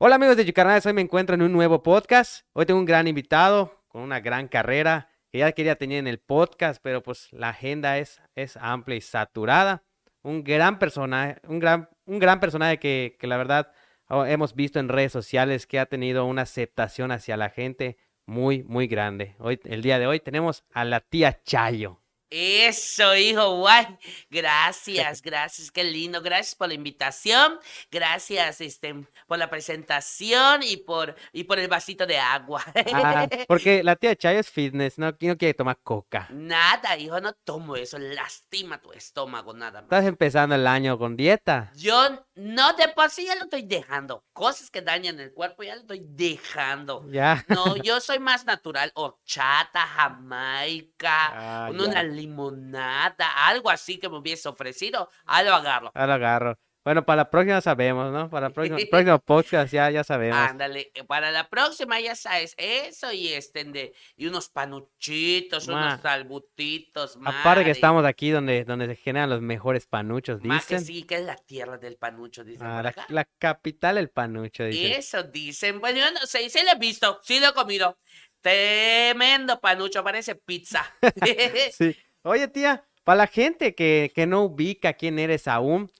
Hola amigos de Yucarná, hoy me encuentro en un nuevo podcast. Hoy tengo un gran invitado con una gran carrera que ya quería tener en el podcast, pero pues la agenda es, es amplia y saturada. Un gran personaje, un gran, un gran personaje que, que la verdad hemos visto en redes sociales que ha tenido una aceptación hacia la gente muy, muy grande. Hoy, el día de hoy tenemos a la tía Chayo. Eso, hijo, guay. Gracias, gracias, qué lindo. Gracias por la invitación. Gracias este, por la presentación y por, y por el vasito de agua. Ah, porque la tía Chayo es fitness, no, quiere tomar coca. Nada, hijo, no tomo eso. Lastima tu estómago, nada más. Estás empezando el año con dieta. Yo no, de por sí ya lo estoy dejando. Cosas que dañan el cuerpo ya lo estoy dejando. Ya. No, yo soy más natural. Horchata, jamaica, ah, una limonada, algo así que me hubiese ofrecido, algo lo agarro. agarro. Bueno, para la próxima sabemos, ¿no? Para la próxima, podcast ya, sabemos. Ándale, eh, para la próxima ya sabes eso y este, y unos panuchitos, unos salbutitos, Aparte que estamos aquí donde, donde se generan los mejores panuchos, dicen. Más que sí, que es la tierra del panucho, dicen. Ah, la, capital del panucho, dicen. Eso dicen. Bueno, yo no sé, sí lo he visto, sí lo he comido. Tremendo panucho, parece pizza. sí. Oye, tía, para la gente que, no ubica quién eres aún,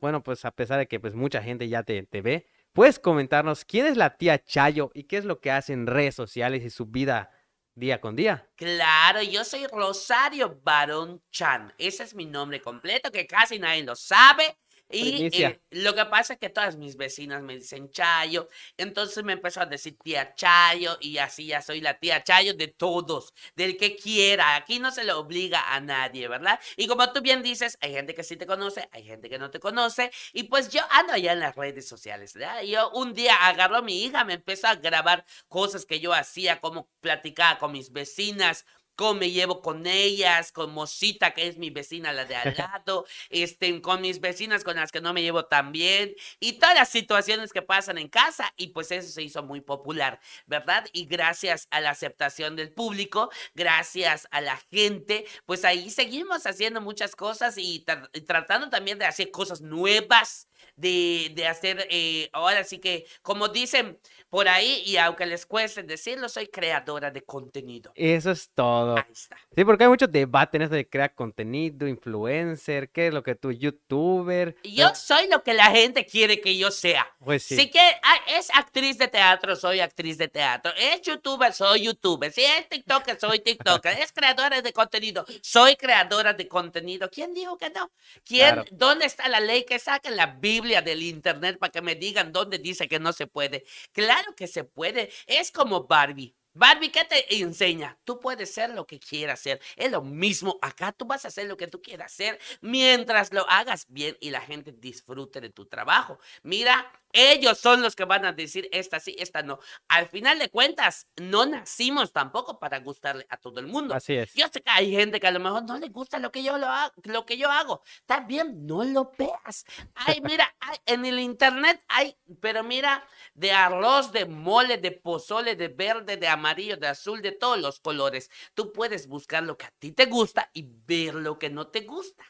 bueno, pues a pesar de que pues mucha gente ya te, te ve, puedes comentarnos quién es la tía Chayo y qué es lo que hace en redes sociales y su vida día con día. Claro, yo soy Rosario Barón Chan. Ese es mi nombre completo que casi nadie lo sabe. Y eh, lo que pasa es que todas mis vecinas me dicen Chayo, entonces me empezó a decir tía Chayo y así ya soy la tía Chayo de todos, del que quiera, aquí no se le obliga a nadie, ¿verdad? Y como tú bien dices, hay gente que sí te conoce, hay gente que no te conoce, y pues yo ando allá en las redes sociales, ¿verdad? Yo un día agarró a mi hija, me empezó a grabar cosas que yo hacía, como platicaba con mis vecinas, cómo me llevo con ellas, con Mosita, que es mi vecina, la de al lado, este, con mis vecinas con las que no me llevo tan bien, y todas las situaciones que pasan en casa, y pues eso se hizo muy popular, ¿verdad? Y gracias a la aceptación del público, gracias a la gente, pues ahí seguimos haciendo muchas cosas y tratando también de hacer cosas nuevas, de, de hacer, eh, ahora sí que, como dicen por ahí, y aunque les cueste decirlo, soy creadora de contenido. Eso es todo. Ahí está. Sí, porque hay mucho debate en eso de crear contenido, influencer, qué es lo que tú, youtuber. Yo soy lo que la gente quiere que yo sea. Pues sí. que ah, es actriz de teatro, soy actriz de teatro. Es youtuber, soy youtuber. Si es tiktoker, soy tiktoker. es creadora de contenido, soy creadora de contenido. ¿Quién dijo que no? ¿Quién, ¿Dónde está la ley que saca la Biblia del Internet para que me digan dónde dice que no se puede. Claro que se puede. Es como Barbie. Barbie, ¿qué te enseña? Tú puedes ser lo que quieras ser. Es lo mismo acá. Tú vas a hacer lo que tú quieras hacer mientras lo hagas bien y la gente disfrute de tu trabajo. Mira, ellos son los que van a decir esta sí, esta no. Al final de cuentas, no nacimos tampoco para gustarle a todo el mundo. Así es. Yo sé que hay gente que a lo mejor no le gusta lo que yo, lo hago, lo que yo hago. También no lo veas. Ay, mira, en el internet hay, pero mira, de arroz, de mole, de pozole, de verde, de amarillo, de azul, de todos los colores. Tú puedes buscar lo que a ti te gusta y ver lo que no te gusta.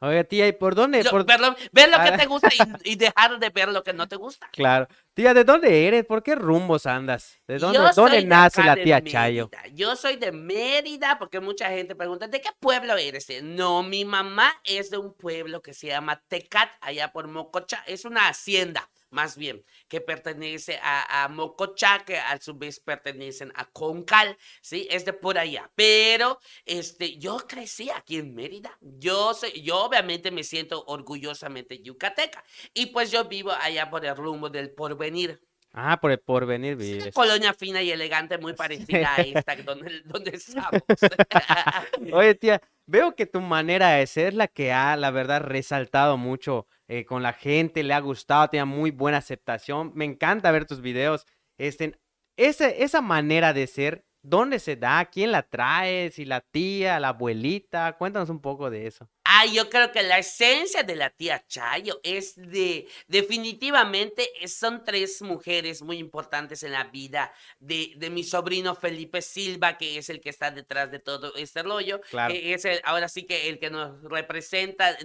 Oye, tía, ¿y por dónde? es? ver lo que ah. te gusta y, dejar de ver lo que no te gusta. Claro. Tía, ¿de dónde eres? ¿Por qué rumbos andas? ¿De dónde, dónde nace la tía Chayo? Yo soy de Mérida porque mucha gente pregunta, ¿de qué pueblo eres? No, mi mamá es de un pueblo que se llama Tecat, allá por Mococha. Es una hacienda más bien, que pertenece a, a Mococha, que a su vez pertenecen a Concal, ¿sí? Es de por allá. Pero este, yo crecí aquí en Mérida. Yo, yo obviamente me siento orgullosamente yucateca. Y pues yo vivo allá por el rumbo del porvenir. Ah, por el porvenir. Es una colonia fina y elegante muy parecida a esta, donde, estamos. Oye, tía, veo que tu manera de ser la que ha, la verdad, resaltado mucho eh, con la gente, le ha gustado, tiene muy buena aceptación. Me encanta ver tus videos. Este, ese, esa manera de ser, ¿dónde se da? ¿Quién la trae? ¿Si la tía, la abuelita? Cuéntanos un poco de eso. Ah, yo creo que la esencia de la tía Chayo es de, definitivamente eh, son tres mujeres muy importantes en la vida de, de, mi sobrino Felipe Silva, que es el que está detrás de todo este rollo. Claro. es ahora sí que el que nos representa,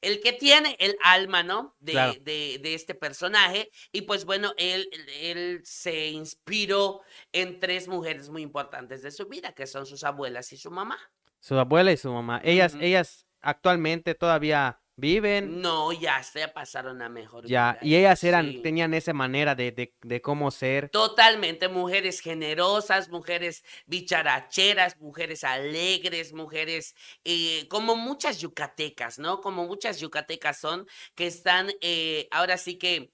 el que tiene el alma, ¿no? De, de, este personaje. Y pues bueno, él, él se inspiró en tres mujeres muy importantes de su vida, que son sus abuelas y su mamá. Su abuela y su mamá. Ellas, ellas actualmente todavía viven. No, ya se pasaron a mejor. Ya, y ellas eran, tenían esa manera de, de, cómo ser. Totalmente, mujeres generosas, mujeres bicharacheras, mujeres alegres, mujeres eh, como muchas yucatecas, ¿no? Como muchas yucatecas son que están eh, ahora sí que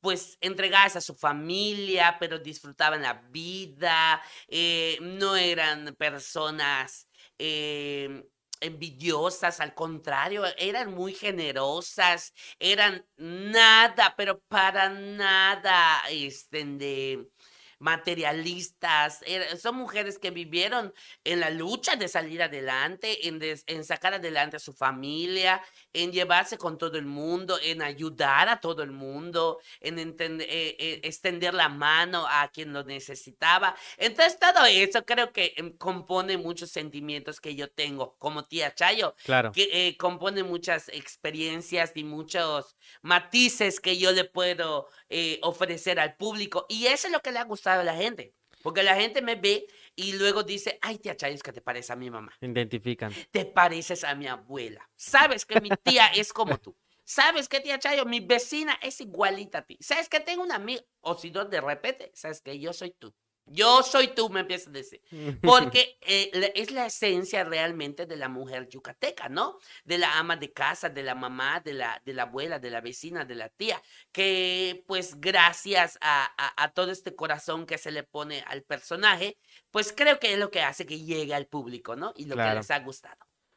pues entregadas a su familia, pero disfrutaban la vida, eh, no eran personas envidiosas, al contrario, eran muy generosas, eran nada, pero para nada este, de materialistas, son mujeres que vivieron en la lucha de salir adelante, en, en sacar adelante a su familia, en llevarse con todo el mundo, en ayudar a todo el mundo, en entender, eh, eh, extender la mano a quien lo necesitaba. Entonces, todo eso creo que em, compone muchos sentimientos que yo tengo como tía Chayo, claro. que eh, compone muchas experiencias y muchos matices que yo le puedo ofrecer al público. Y eso es lo que le ha gustado a la gente, porque la gente me ve y luego dice, ay, tía que te parece a mi mamá. Identifican. Te pareces a mi abuela. Sabes que mi tía es como tú. ¿Sabes que, tía Chayo? Mi vecina es igualita a ti. ¿Sabes que tengo una amiga? O si no, de repente, ¿sabes que yo soy tú. Yo soy tú, me empiezas a decir. Porque eh, es la esencia realmente de la mujer yucateca, ¿no? De la ama de casa, de la mamá, de la, abuela, de la vecina, de la tía, que pues gracias a, todo este corazón que se le pone al personaje, pues creo que es lo que hace que llegue al público, ¿no? Y lo que les ha gustado.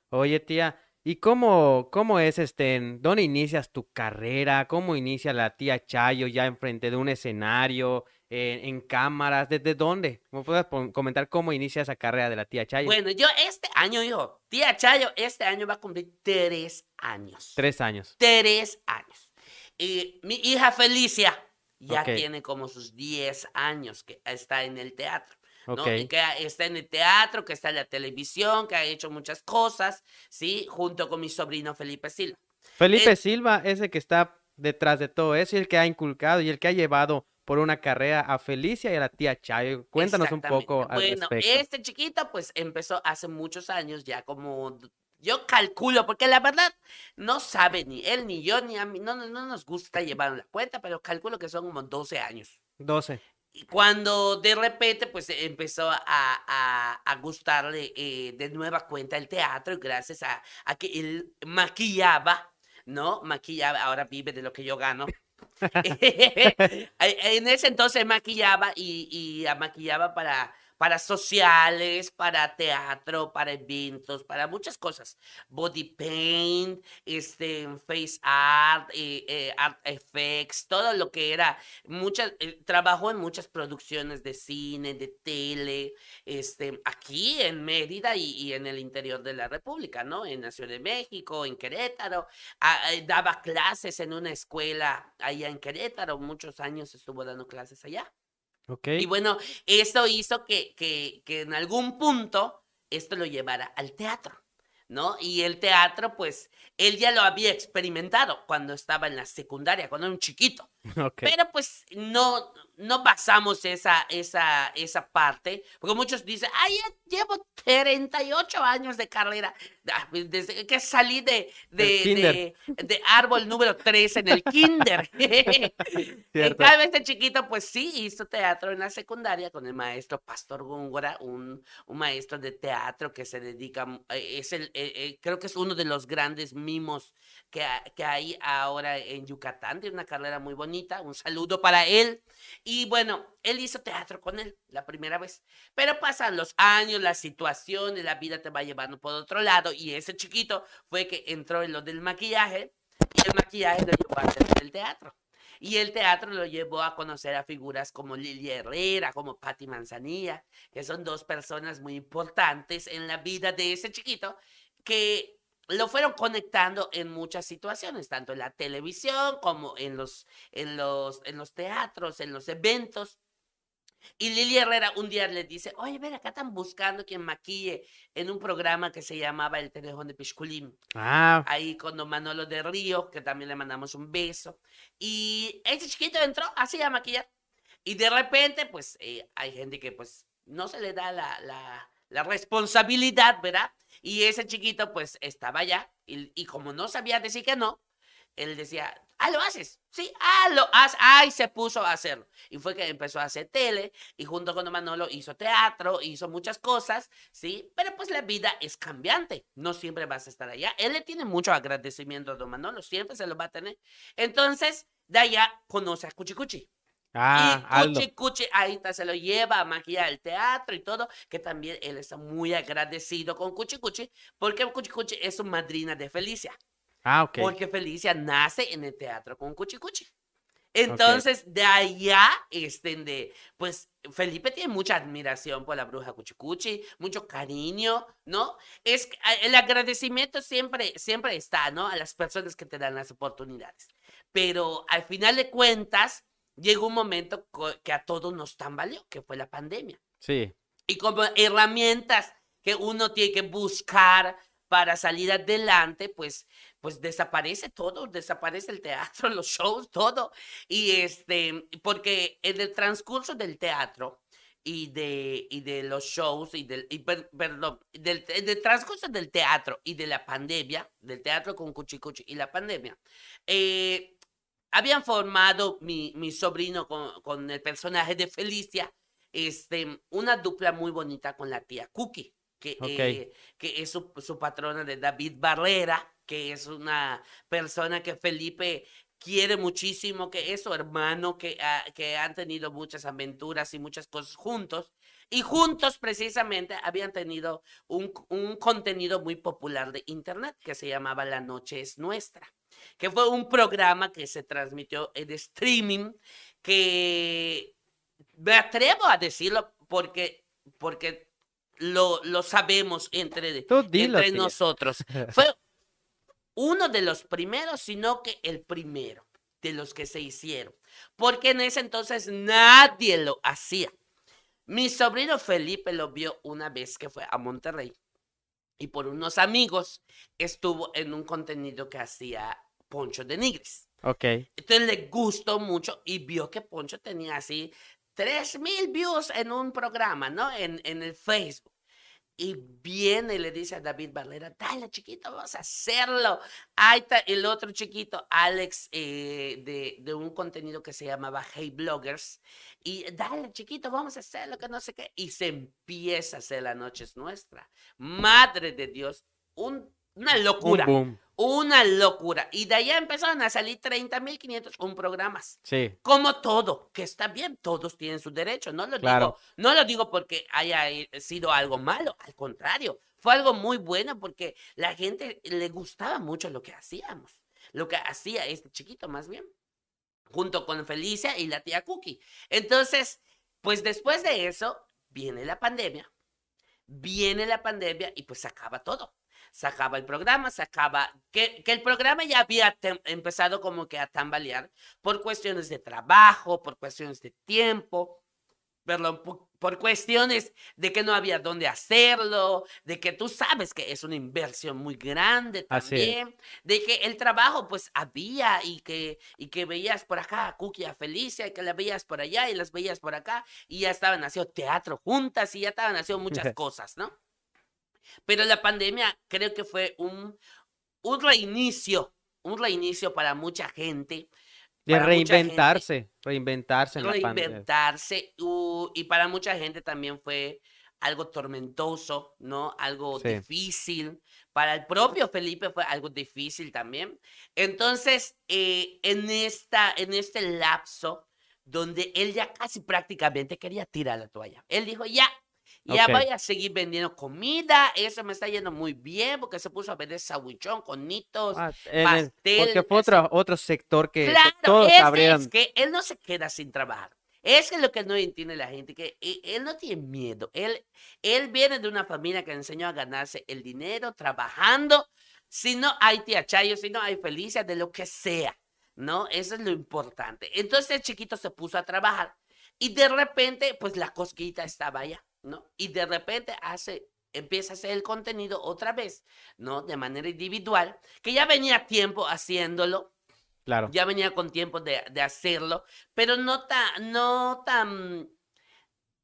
Oye, tía, ¿Y cómo, cómo es este, dónde inicias tu carrera? ¿Cómo inicia la tía Chayo ya enfrente de un escenario? en, cámaras, ¿desde dónde? ¿Cómo puedes comentar cómo inicia esa carrera de la tía Chayo? Bueno, yo este año, hijo, tía Chayo, este año va a cumplir tres años. Tres años. Tres años. Y mi hija Felicia ya tiene como sus diez años que está en el teatro. ¿no? que está en el teatro, que está en la televisión, que ha hecho muchas cosas, ¿sí? Junto con mi sobrino Felipe Silva. Felipe eh, Silva es el que está detrás de todo eso el que ha inculcado y el que ha llevado por una carrera a Felicia y a la tía Chayo. Cuéntanos un poco. Al bueno, este chiquito pues empezó hace muchos años, ya como yo calculo, porque la verdad no sabe ni él ni yo, ni a mí, no, no, nos gusta llevar la cuenta, pero calculo que son como 12 años. 12. Y cuando de repente pues empezó a, a, a gustarle eh, de nueva cuenta el teatro, gracias a, a que él maquillaba, ¿no? Maquillaba, ahora vive de lo que yo gano. en ese entonces maquillaba y, y maquillaba para para sociales, para teatro, para eventos, para muchas cosas. Body paint, este, face art, eh, eh, art effects, todo lo que era. Muchas, eh, trabajó en muchas producciones de cine, de tele, este, aquí en Mérida y, en el interior de la República, ¿no? En la Ciudad de México, en Querétaro. Ah, daba clases en una escuela allá en Querétaro. Muchos años estuvo dando clases allá. Y bueno, eso hizo que, que, que en algún punto esto lo llevara al teatro. ¿no? Y el teatro, pues, él ya lo había experimentado cuando estaba en la secundaria, cuando era un chiquito. Pero pues no, no basamos esa, esa, esa parte, porque muchos dicen, ay, llevo 38 años de carrera, ah, pues, desde que salí de, de, árbol número 3 en el kinder. Cada vez de chiquito, pues sí, hizo teatro en la secundaria con el maestro Pastor Góngora, un, maestro de teatro que se dedica, mm, eh, es el, eh, eh, creo que es uno de los grandes mimos que, que hay ahora en Yucatán, tiene una carrera muy bonita un saludo para él. Y bueno, él hizo teatro con él la primera vez. Pero pasan los años, las situaciones, la vida te va llevando por otro lado. Y ese chiquito fue que entró en lo del maquillaje y el maquillaje lo llevó a teatro. Y el teatro lo llevó a conocer a figuras como Lily Herrera, como patty Manzanilla, que son dos personas muy importantes en la vida de ese chiquito que lo fueron conectando en muchas situaciones, tanto en la televisión como en los, en los, en los teatros, en los eventos. Y Lili Herrera un día le dice, oye, ver, acá están buscando quien maquille en un programa que se llamaba El Tenejón de Pichculín. Ah. Ahí con don Manolo de Río, que también le mandamos un beso. Y ese chiquito entró así a maquillar. Y de repente, pues, eh, hay gente que, pues, no se le da la, la responsabilidad, ¿verdad? Y ese chiquito pues estaba allá y, como no sabía decir que no, él decía, ah, lo haces, sí, ah, lo haces, ah, y se puso a hacerlo. Y fue que empezó a hacer tele y junto con Manolo hizo teatro, hizo muchas cosas, sí, pero pues la vida es cambiante, no siempre vas a estar allá. Él le tiene mucho agradecimiento a Don Manolo, siempre se lo va a tener. Entonces, de allá conoce a Cuchicuchi. Ah, y cuchi, cuchi, ahí está, se lo lleva a maquillar el teatro y todo, que también él está muy agradecido con Cuchi Cuchi, porque Cuchi Cuchi es su madrina de Felicia. Ah, ok. Porque Felicia nace en el teatro con Cuchi Cuchi. Entonces, de allá, este, de, pues Felipe tiene mucha admiración por la bruja Cuchicuchi, mucho cariño, ¿no? Es ah, el agradecimiento siempre, siempre está, ¿no? A las personas que te dan las oportunidades. Pero al final de cuentas, llegó un momento que a todos nos tambaleó, que fue la pandemia. Sí. Y como herramientas que uno tiene que buscar para salir adelante, pues, pues desaparece todo, desaparece el teatro, los shows, todo. Y este, porque en el transcurso del teatro y de, y de los shows, y del, perdón, del, el transcurso del teatro y de la pandemia, del teatro con Cuchicuchi y la pandemia, eh, habían formado mi, sobrino con, el personaje de Felicia, este, una dupla muy bonita con la tía Cookie, que, eh, es su, patrona de David Barrera, que es una persona que Felipe quiere muchísimo, que es su hermano, que, han tenido muchas aventuras y muchas cosas juntos. Y juntos precisamente habían tenido un contenido muy popular de Internet que se llamaba La Noche es Nuestra que fue un programa que se transmitió en streaming, que me atrevo a decirlo porque, porque lo, sabemos entre, entre nosotros. Fue uno de los primeros, sino que el primero de los que se hicieron, porque en ese entonces nadie lo hacía. Mi sobrino Felipe lo vio una vez que fue a Monterrey y por unos amigos estuvo en un contenido que hacía Poncho de Nigris. Ok. Entonces le gustó mucho y vio que Poncho tenía así 3.000 views en un programa, ¿no? En, el Facebook. Y viene y le dice a David Barrera, dale chiquito, vamos a hacerlo. Ahí está el otro chiquito, Alex, eh, de, un contenido que se llamaba Hey Bloggers. Y dale chiquito, vamos a hacerlo, que no sé qué. Y se empieza a hacer La Noche es Nuestra. Madre de Dios, una locura. Una locura. Y de allá empezaron a salir con programas. Sí. Como todo, que está bien, todos tienen su derecho. No lo, digo, no lo digo porque haya sido algo malo, al contrario, fue algo muy bueno porque la gente le gustaba mucho lo que hacíamos, lo que hacía este chiquito más bien, junto con Felicia y la tía Cookie. Entonces, pues después de eso, viene la pandemia, viene la pandemia y pues se acaba todo sacaba el programa, sacaba que, el programa ya había empezado como que a tambalear por cuestiones de trabajo, por cuestiones de tiempo, perdón, por, cuestiones de que no había dónde hacerlo, de que tú sabes que es una inversión muy grande también, de que el trabajo pues había y que, y que veías por acá a Cookie, a Felicia, y que las veías por allá y las veías por acá y ya estaban haciendo teatro juntas y ya estaban haciendo muchas cosas, ¿no? Pero la pandemia creo que fue un, reinicio, un reinicio para mucha gente. De reinventarse, reinventarse. En reinventarse y para mucha gente también fue algo tormentoso, ¿no? Algo difícil. Para el propio Felipe fue algo difícil también. Entonces, eh, en, esta, en este lapso, donde él ya casi prácticamente quería tirar la toalla, él dijo, ya, ya voy a seguir vendiendo comida. Eso me está yendo muy bien porque se puso a vender sabuchón, conitos, ah, pastel. porque fue otro, sector que todos Es que él no se queda sin trabajar. es es lo que no entiende la gente, que e, él no tiene miedo. Él, él viene de una familia que le enseñó a ganarse el dinero trabajando. Si no hay tía Chayo, si no hay Felicia, de lo que sea. ¿No? Eso es lo importante. Entonces el chiquito se puso a trabajar y de repente, pues la cosquita estaba allá. ¿no? Y de repente hace, empieza a hacer el contenido otra vez, ¿no? De manera individual, que ya venía tiempo haciéndolo. Claro. Ya venía con tiempo de, hacerlo, pero no tan, no tan,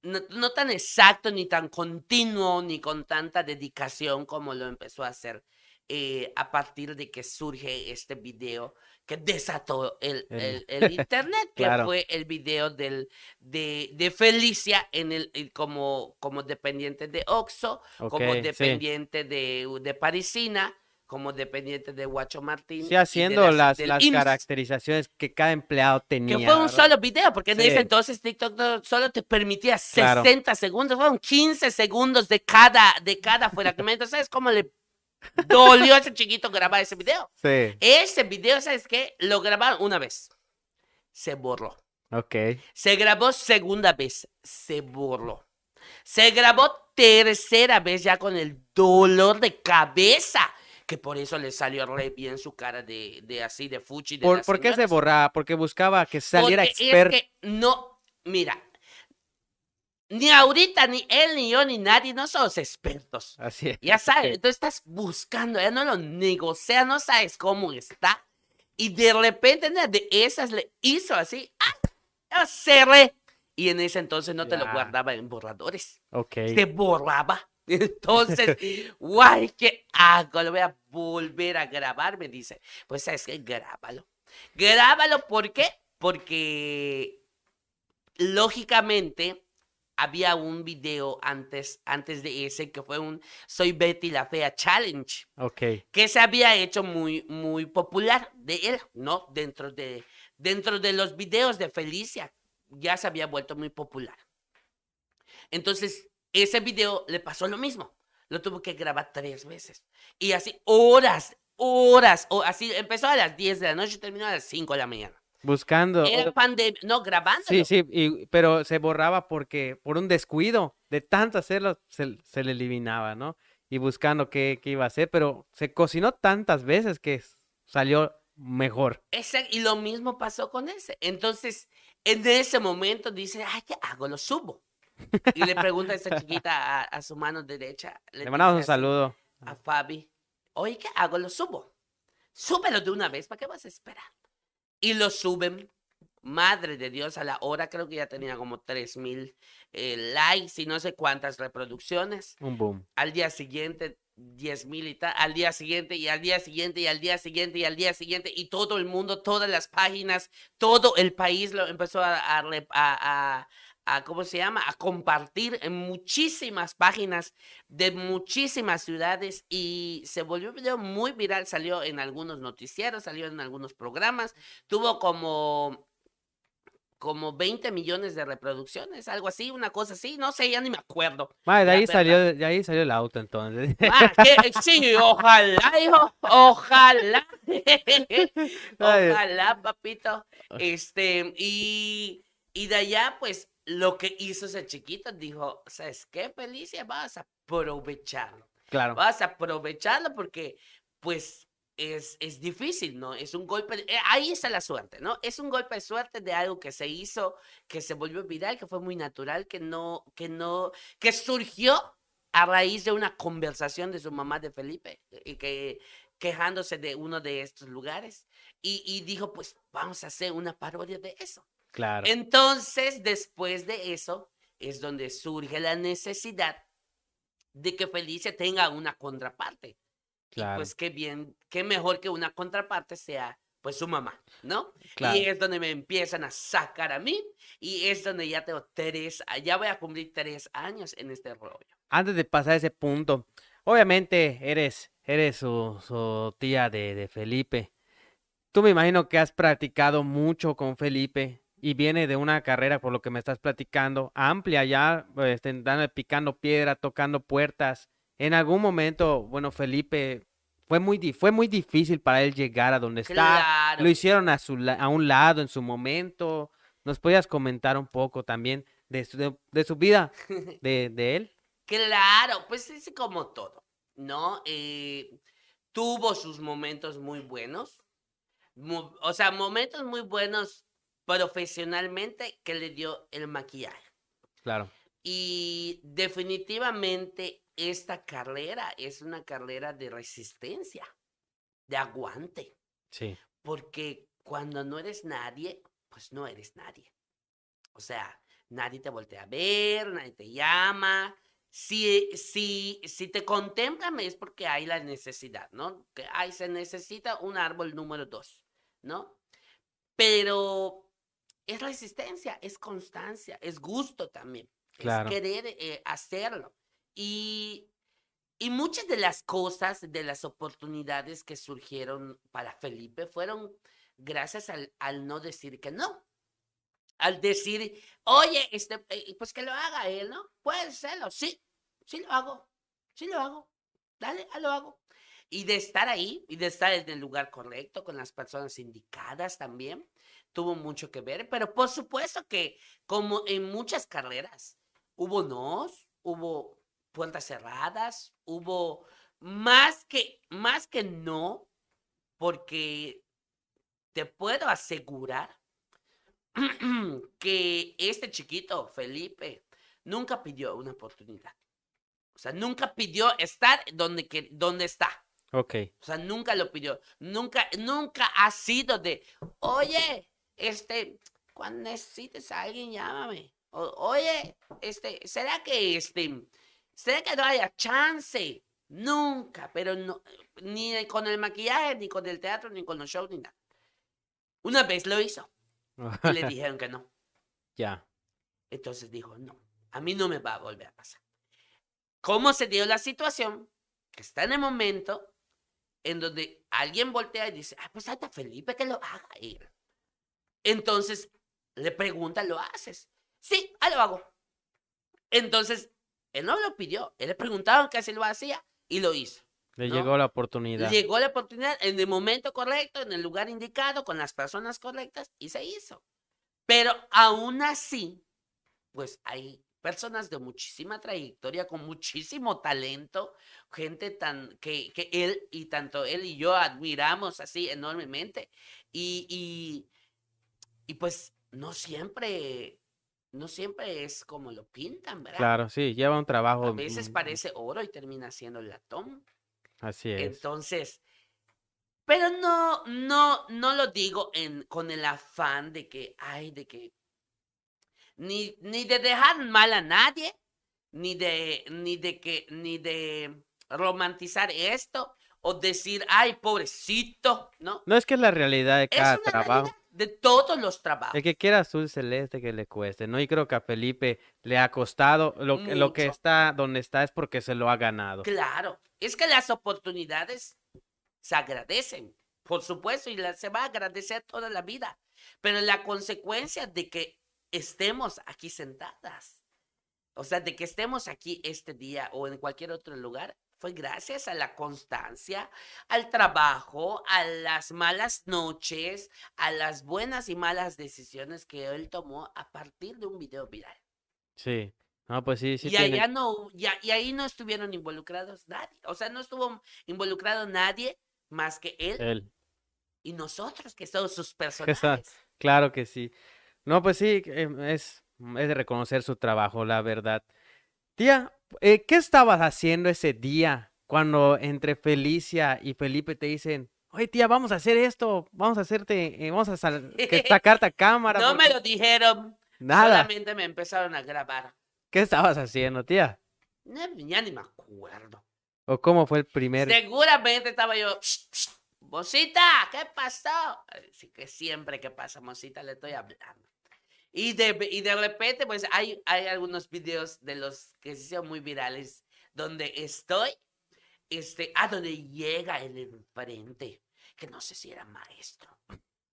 no, no, tan exacto, ni tan continuo, ni con tanta dedicación como lo empezó a hacer eh, a partir de que surge este video que desató el, el, internet, que fue el video del, de, Felicia en el, como, como dependiente de Oxo, como dependiente de, de Parisina, como dependiente de Guacho Martín. Sí, haciendo las, caracterizaciones que cada empleado tenía. Que fue un solo video, porque en ese entonces TikTok solo te permitía 60 segundos, fueron 15 segundos de cada, de cada fragmento. ¿Sabes cómo le Dolió ese chiquito grabar ese video. Sí. Ese video, ¿sabes qué? Lo grabaron una vez. Se borró. Ok. Se grabó segunda vez. Se borró. Se grabó tercera vez ya con el dolor de cabeza. Que por eso le salió re bien su cara de, de así, de fuchi. De ¿Por, qué se borraba? Porque buscaba que saliera experto. que no, mira, ni ahorita, ni él, ni yo, ni nadie, no somos expertos. Así Ya sabes, tú estás buscando, ya no lo negocia, no sabes cómo está. Y de repente una de esas le hizo así, ¡ah! Cerré. Y en ese entonces no te lo guardaba en borradores. Ok. Te borraba. Entonces, guay, ¿qué hago? Lo voy a volver a grabar, me dice. Pues sabes qué, grábalo. Grábalo, ¿por qué? Porque lógicamente había un video antes, antes de ese que fue un Soy Betty la Fea Challenge. Ok. Que se había hecho muy, muy popular de él, ¿no? Dentro de, dentro de los videos de Felicia, ya se había vuelto muy popular. Entonces, ese video le pasó lo mismo. Lo tuvo que grabar tres veces. Y así horas, horas, o así empezó a las 10 de la noche y terminó a las 5 de la mañana. Buscando. Era pandemia, no, grabando. Sí, sí, pero se borraba porque por un descuido de tanto hacerlo se, le eliminaba, ¿no? Y buscando qué, iba a hacer, pero se cocinó tantas veces que salió mejor. Ese, y lo mismo pasó con ese. Entonces, en ese momento dice, ay, ¿qué hago? Lo subo. Y le pregunta a esa chiquita a, su mano derecha. Le, mandamos un saludo. A Fabi, oye, ¿qué hago? Lo subo. Súbelo de una vez, ¿para qué vas a esperar? y lo suben. Madre de Dios, a la hora creo que ya tenía como 3 mil eh, likes y no sé cuántas reproducciones. Un boom. Al día siguiente, 10 mil y tal. Al día siguiente, y al día siguiente, y al día siguiente, y al día siguiente. Y todo el mundo, todas las páginas, todo el país lo empezó a a, ¿cómo se llama? A compartir en muchísimas páginas de muchísimas ciudades y se volvió un video muy viral, salió en algunos noticieros, salió en algunos programas, tuvo como como 20 millones de reproducciones, algo así, una cosa así, no sé, ya ni me acuerdo. de ahí salió, ahí salió el auto entonces. Ah, eh, sí, ojalá, ojalá. ojalá, papito. Este, y, y de allá, pues, lo que hizo ese chiquito, dijo, ¿sabes qué, Felicia? Vas a aprovecharlo. Claro. Vas a aprovecharlo porque, pues, es, es difícil, ¿no? Es un golpe, eh, ahí está la suerte, ¿no? Es un golpe de suerte de algo que se hizo, que se volvió viral, que fue muy natural, que no, que no, que surgió a raíz de una conversación de su mamá de Felipe, y que quejándose de uno de estos lugares, y dijo, pues, vamos a hacer una parodia de eso. Entonces, después de eso, es donde surge la necesidad de que Felicia tenga una contraparte. Claro. pues qué bien, qué mejor que una contraparte sea pues su mamá, ¿no? Y es donde me empiezan a sacar a mí y es donde ya tengo tres, ya voy a cumplir tres años en este rollo. Antes de pasar a ese punto, obviamente eres, eres su, tía de Felipe. Tú me imagino que has practicado mucho con Felipe, y viene de una carrera, por lo que me estás platicando, amplia ya, pues, picando piedra, tocando puertas. En algún momento, bueno, Felipe, fue muy, fue muy difícil para él llegar a donde está. Lo hicieron a, su, a un lado en su momento. ¿Nos podías comentar un poco también de su, de, su vida, de, él? Claro, pues es como todo, ¿no? Eh, tuvo sus momentos muy buenos. o sea, momentos muy buenos profesionalmente que le dio el maquillaje. Claro. Y definitivamente esta carrera es una carrera de resistencia, de aguante. Sí. Porque cuando no eres nadie, pues no eres nadie. O sea, nadie te voltea a ver, nadie te llama. Si, si, si te contemplan es porque hay la necesidad, ¿no? Que hay se necesita un árbol número dos, ¿no? Pero es resistencia, es constancia, es gusto también, es querer eh, hacerlo. Y, y muchas de las cosas, de las oportunidades que surgieron para Felipe fueron gracias al, no decir que no. Al decir, oye, este, eh, pues que lo haga él, ¿no? Puede serlo, sí, sí lo hago, sí lo hago, dale, ah, lo hago. Y de estar ahí, y de estar en el lugar correcto, con las personas indicadas también, tuvo mucho que ver, pero por supuesto que como en muchas carreras, hubo nos, hubo puertas cerradas, hubo más que, más que no, porque te puedo asegurar que este chiquito, Felipe, nunca pidió una oportunidad. O sea, nunca pidió estar donde, que, está. Ok. O sea, nunca lo pidió. Nunca, nunca ha sido de, oye, este, cuando necesites a alguien, llámame. oye, este, ¿será que este, será que no haya chance? Nunca, pero no, ni con el maquillaje, ni con el teatro, ni con los shows, ni nada. Una vez lo hizo. Y le dijeron que no. Ya. Entonces dijo, no, a mí no me va a volver a pasar. ¿Cómo se dio la situación? Que está en el momento en donde alguien voltea y dice, ah, pues hasta Felipe que lo haga ir. Entonces le pregunta, ¿lo haces? Sí, ahí lo hago. Entonces, él no lo pidió, él le preguntaban qué se lo hacía y lo hizo. Le llegó la oportunidad. Llegó la oportunidad en el momento correcto, en el lugar indicado, con las personas correctas y se hizo. Pero aún así, pues hay personas de muchísima trayectoria, con muchísimo talento, gente tan que, él y tanto él y yo admiramos así enormemente. y, y pues no siempre, no siempre es como lo pintan, ¿verdad? Claro, sí, lleva un trabajo. A veces parece oro y termina siendo latón. Así es. Entonces, pero no, no, no lo digo en, con el afán de que, ay, de que, ni, ni de dejar mal a nadie, ni de, ni de que, ni de romantizar esto o decir, ay, pobrecito, ¿no? No es que es la realidad de cada trabajo de todos los trabajos. El que quiera azul celeste que le cueste, ¿no? Y creo que a Felipe le ha costado lo, que está donde está es porque se lo ha ganado. Claro, es que las oportunidades se agradecen, por supuesto, y la, se va a agradecer toda la vida. Pero la consecuencia de que estemos aquí sentadas, o sea, de que estemos aquí este día o en cualquier otro lugar, fue gracias a la constancia, al trabajo, a las malas noches, a las buenas y malas decisiones que él tomó a partir de un video viral. Sí. No, pues sí, sí. Y, no, ya y ahí no estuvieron involucrados nadie. O sea, no estuvo involucrado nadie más que él. Él. Y nosotros, que somos sus personajes. Claro que sí. No, pues sí, em, es, es de reconocer su trabajo, la verdad. Tía, eh, ¿qué estabas haciendo ese día cuando entre Felicia y Felipe te dicen, oye tía, vamos a hacer esto, vamos a hacerte, eh, vamos a sacarte a cámara? no me lo dijeron, nada. Solamente me empezaron a grabar. ¿Qué estabas haciendo, tía? ya ni me acuerdo. ¿O cómo fue el primer? Seguramente estaba yo, Mosita, ¿qué pasó? Así que siempre que pasa, Mosita, le estoy hablando. Y de, y de repente, pues hay, hay algunos videos de los que se hicieron muy virales donde estoy, este, a ah, donde llega el enfrente, que no sé si era maestro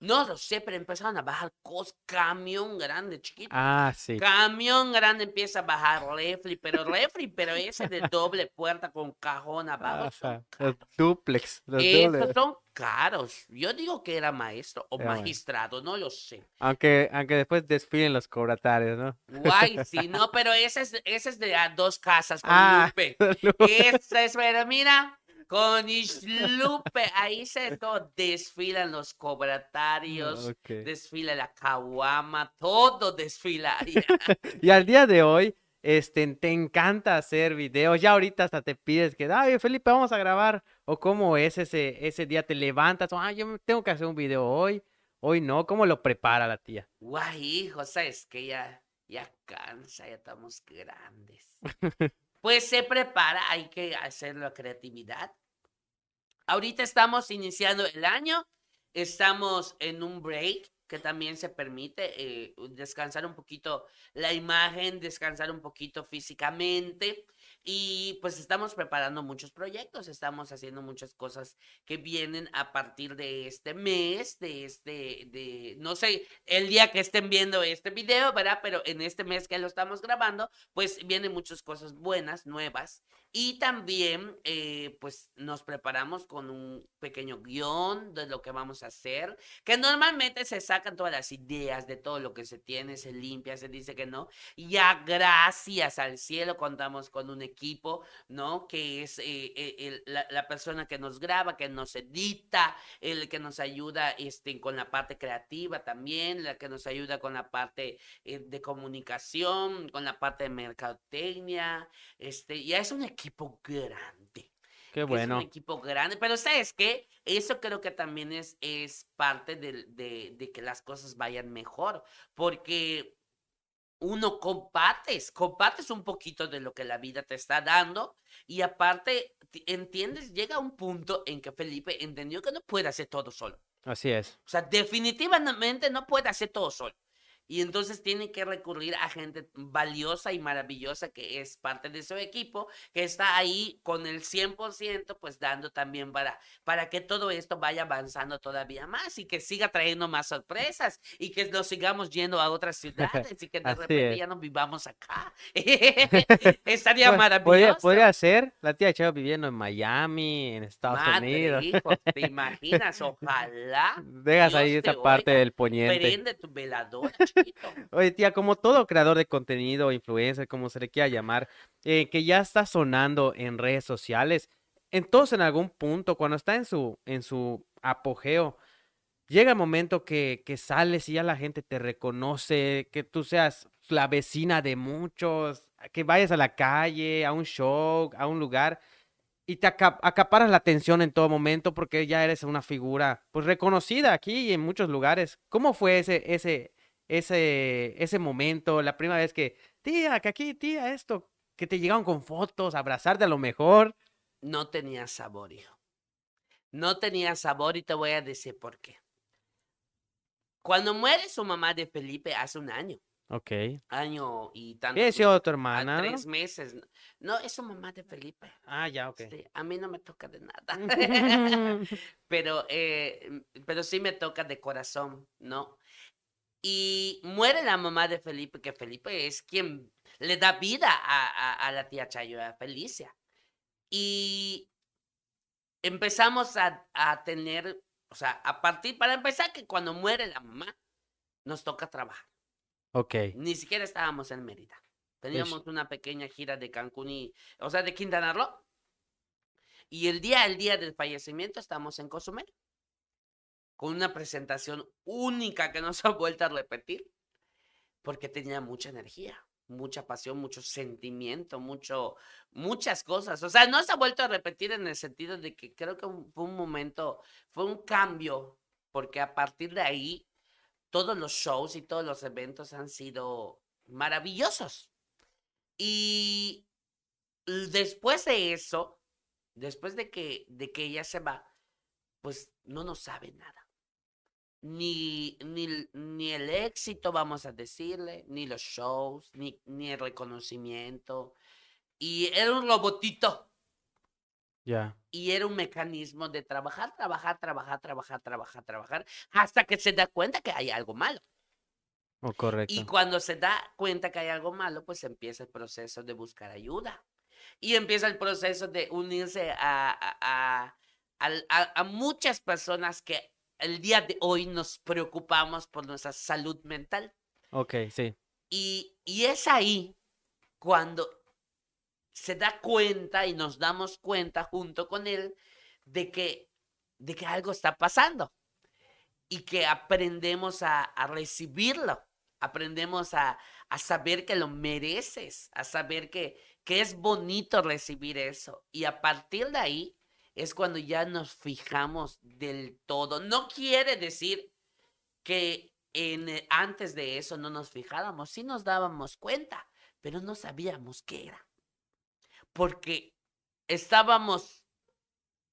no lo sé, pero empezaron a bajar cos Camión grande, chiquito. Ah, sí. Camión grande empieza a bajar refri, pero refri, pero ese de doble puerta con cajón abajo. Son los duplex. Estos son caros. Yo digo que era maestro o magistrado, no lo sé. Aunque, aunque después desfilen los cobratarios, ¿no? Guay, sí, no, pero ese es, ese es de dos casas con ah, es, pero mira, con Islupe, ahí se Desfilan los cobratarios, ah, desfila la caguama, todo desfila. y al día de hoy, este, te encanta hacer videos. Ya ahorita hasta te pides que, ay, Felipe, vamos a grabar. O cómo es ese, ese día, te levantas, ah, yo tengo que hacer un video hoy, hoy no. ¿Cómo lo prepara la tía? Guay, hijo, sabes que ya, ya cansa, ya estamos grandes. pues se prepara, hay que hacerlo la creatividad. Ahorita estamos iniciando el año, estamos en un break que también se permite eh, descansar un poquito la imagen, descansar un poquito físicamente. Y pues estamos preparando muchos proyectos, estamos haciendo muchas cosas que vienen a partir de este mes, de este, de, no sé, el día que estén viendo este video, ¿verdad? Pero en este mes que lo estamos grabando, pues vienen muchas cosas buenas, nuevas. Y también, eh, pues, nos preparamos con un pequeño guión de lo que vamos a hacer, que normalmente se sacan todas las ideas de todo lo que se tiene, se limpia, se dice que no. Ya gracias al cielo contamos con un equipo, ¿no? Que es eh, eh, la, persona que nos graba, que nos edita, el que nos ayuda este, con la parte creativa también, la que nos ayuda con la parte de comunicación, con la parte de mercadotecnia, este, ya es un equipo equipo grande. Qué bueno. Es un equipo grande, pero ¿sabes que Eso creo que también es, es parte de, de que las cosas vayan mejor, porque uno compartes, compartes un poquito de lo que la vida te está dando y aparte entiendes, llega un punto en que Felipe entendió que no puede hacer todo solo. Así es. O sea, definitivamente no puede hacer todo solo. Y entonces tiene que recurrir a gente valiosa y maravillosa que es parte de su equipo, que está ahí con el 100%, pues dando también para, para que todo esto vaya avanzando todavía más y que siga trayendo más sorpresas y que nos sigamos yendo a otras ciudades y que de repente ya nos vivamos acá. Estaría maravilloso. Podría, ser la tía Chava viviendo en Miami, en Estados Unidos. ¿Te imaginas? Ojalá. Dejas ahí esa parte del poniente. Prende tu veladora. Oye, tía, como todo creador de contenido, influencer, como se le quiera llamar, eh, que ya está sonando en redes sociales, entonces en algún punto, cuando está en su, en su apogeo, llega el momento que, que sales y ya la gente te reconoce, que tú seas la vecina de muchos, que vayas a la calle, a un show, a un lugar y te acaparas la atención en todo momento porque ya eres una figura pues reconocida aquí y en muchos lugares. ¿Cómo fue ese, ese, ese, ese momento, la primera vez que, tía, que aquí, tía, esto, que te llegaron con fotos, abrazarte a lo mejor. No tenía sabor, hijo. No tenía sabor y te voy a decir por qué. Cuando muere su mamá de Felipe hace un año. Ok. Año y tanto. ¿Qué hermana? Tres meses. No, es su mamá de Felipe. Ah, ya, ok. Este, a mí no me toca de nada. pero, eh, pero sí me toca de corazón, ¿no? y muere la mamá de Felipe, que Felipe es quien le da vida a, a, la tía Chayo, a Felicia. Y empezamos a, a, tener, o sea, a partir, para empezar, que cuando muere la mamá, nos toca trabajar. Ok. Ni siquiera estábamos en Mérida. Teníamos una pequeña gira de Cancún y, o sea, de Quintana Roo. Y el día, el día del fallecimiento, estamos en Cozumel con una presentación única que no se ha vuelto a repetir, porque tenía mucha energía, mucha pasión, mucho sentimiento, mucho, muchas cosas. O sea, no se ha vuelto a repetir en el sentido de que creo que fue un momento, fue un cambio, porque a partir de ahí todos los shows y todos los eventos han sido maravillosos. Y después de eso, después de que, de que ella se va, pues no nos sabe nada ni, ni, el éxito, vamos a decirle, ni los shows, ni, ni el reconocimiento. Y era un robotito. Ya. Y era un mecanismo de trabajar, trabajar, trabajar, trabajar, trabajar, trabajar, hasta que se da cuenta que hay algo malo. Oh, correcto. Y cuando se da cuenta que hay algo malo, pues empieza el proceso de buscar ayuda. Y empieza el proceso de unirse a, a muchas personas que el día de hoy nos preocupamos por nuestra salud mental. Ok, sí. Y, es ahí cuando se da cuenta y nos damos cuenta junto con él de que, de que algo está pasando y que aprendemos a, recibirlo, aprendemos a, saber que lo mereces, a saber que, que es bonito recibir eso. Y a partir de ahí es cuando ya nos fijamos del todo. No quiere decir que en, eh, antes de eso no nos fijábamos. sí nos dábamos cuenta, pero no sabíamos qué era. Porque estábamos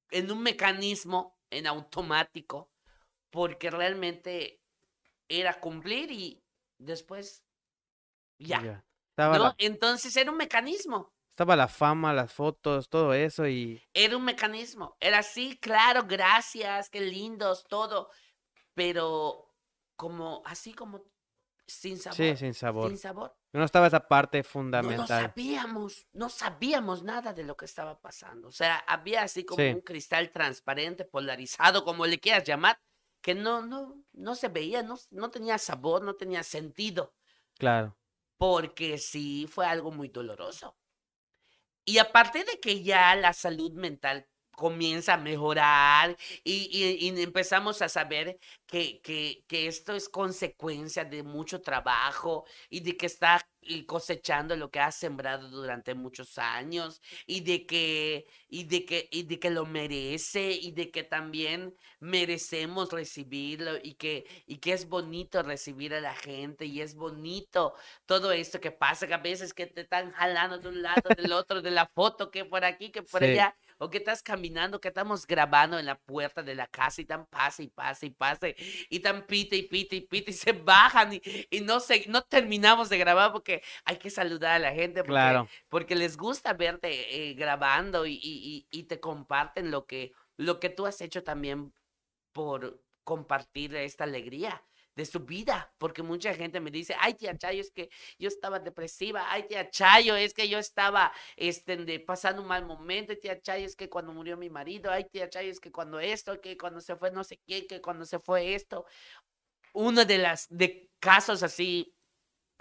en un mecanismo en automático, porque realmente era cumplir y después ya. Entonces era un mecanismo. Estaba la fama, las fotos, todo eso y... Era un mecanismo. Era así, claro, gracias, qué lindos, todo. Pero como, así como sin sabor. Sí, sin sabor. Sin sabor. No estaba esa parte fundamental. No, sabíamos, no sabíamos nada de lo que estaba pasando. O sea, había así como un cristal transparente, polarizado, como le quieras llamar, que no, no, se veía, no tenía sabor, no tenía sentido. Claro. Porque sí fue algo muy doloroso. Y aparte de que ya la salud mental comienza a mejorar y, y, empezamos a saber que, que, que, esto es consecuencia de mucho trabajo y de que está cosechando lo que ha sembrado durante muchos años y de que, y de que, y de que lo merece y de que también merecemos recibirlo y que, y que es bonito recibir a la gente y es bonito todo esto que pasa, que a veces que te están jalando de un lado, del otro, de la foto, que por aquí, que por allá o que estás caminando, que estamos grabando en la puerta de la casa y tan pase y pase y pase y tan pite y pite y pite y se bajan y, no, se, no terminamos de grabar porque hay que saludar a la gente porque, porque les gusta verte eh, grabando y, te comparten lo que, lo que tú has hecho también por compartir esta alegría de su vida, porque mucha gente me dice, ay tía Chayo, es que yo estaba depresiva, ay tía Chayo, es que yo estaba este, pasando un mal momento, tía Chayo, es que cuando murió mi marido, ay tía Chayo, es que cuando esto, que cuando se fue no sé qué, que cuando se fue esto. Uno de las de casos así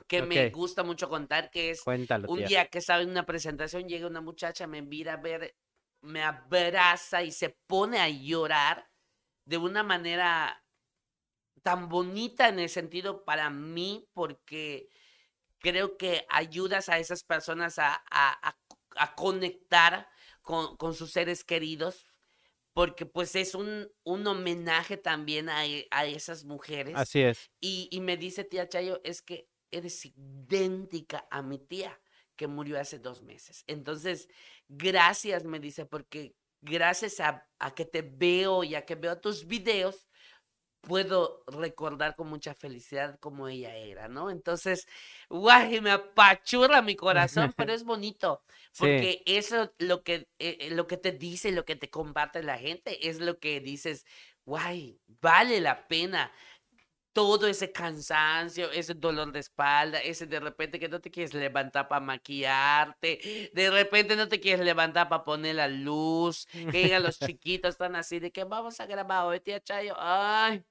que me gusta mucho contar, que es un día que estaba en una presentación, llega una muchacha, me mira a ver, me abraza y se pone a llorar de una manera tan bonita en el sentido para mí, porque creo que ayudas a esas personas a, conectar con, sus seres queridos, porque pues es un, un homenaje también a, e, esas mujeres. Así es. Y, me dice tía Chayo, es que eres idéntica a mi tía que murió hace dos meses. Entonces, gracias, me dice, porque gracias a, a, que te veo y a que veo tus videos, puedo recordar con mucha felicidad como ella era, ¿no? Entonces, guay, me apachurra mi corazón, pero es bonito, porque eso lo que, eh, eh, lo que te dice, lo que te combate la gente, es lo que dices, guay, vale la pena todo ese cansancio, ese dolor de espalda, ese de repente que no te quieres levantar para maquillarte, de repente no te quieres levantar para poner la luz, que llegan los chiquitos, están así de que vamos a grabar hoy, tía Chayo, ay,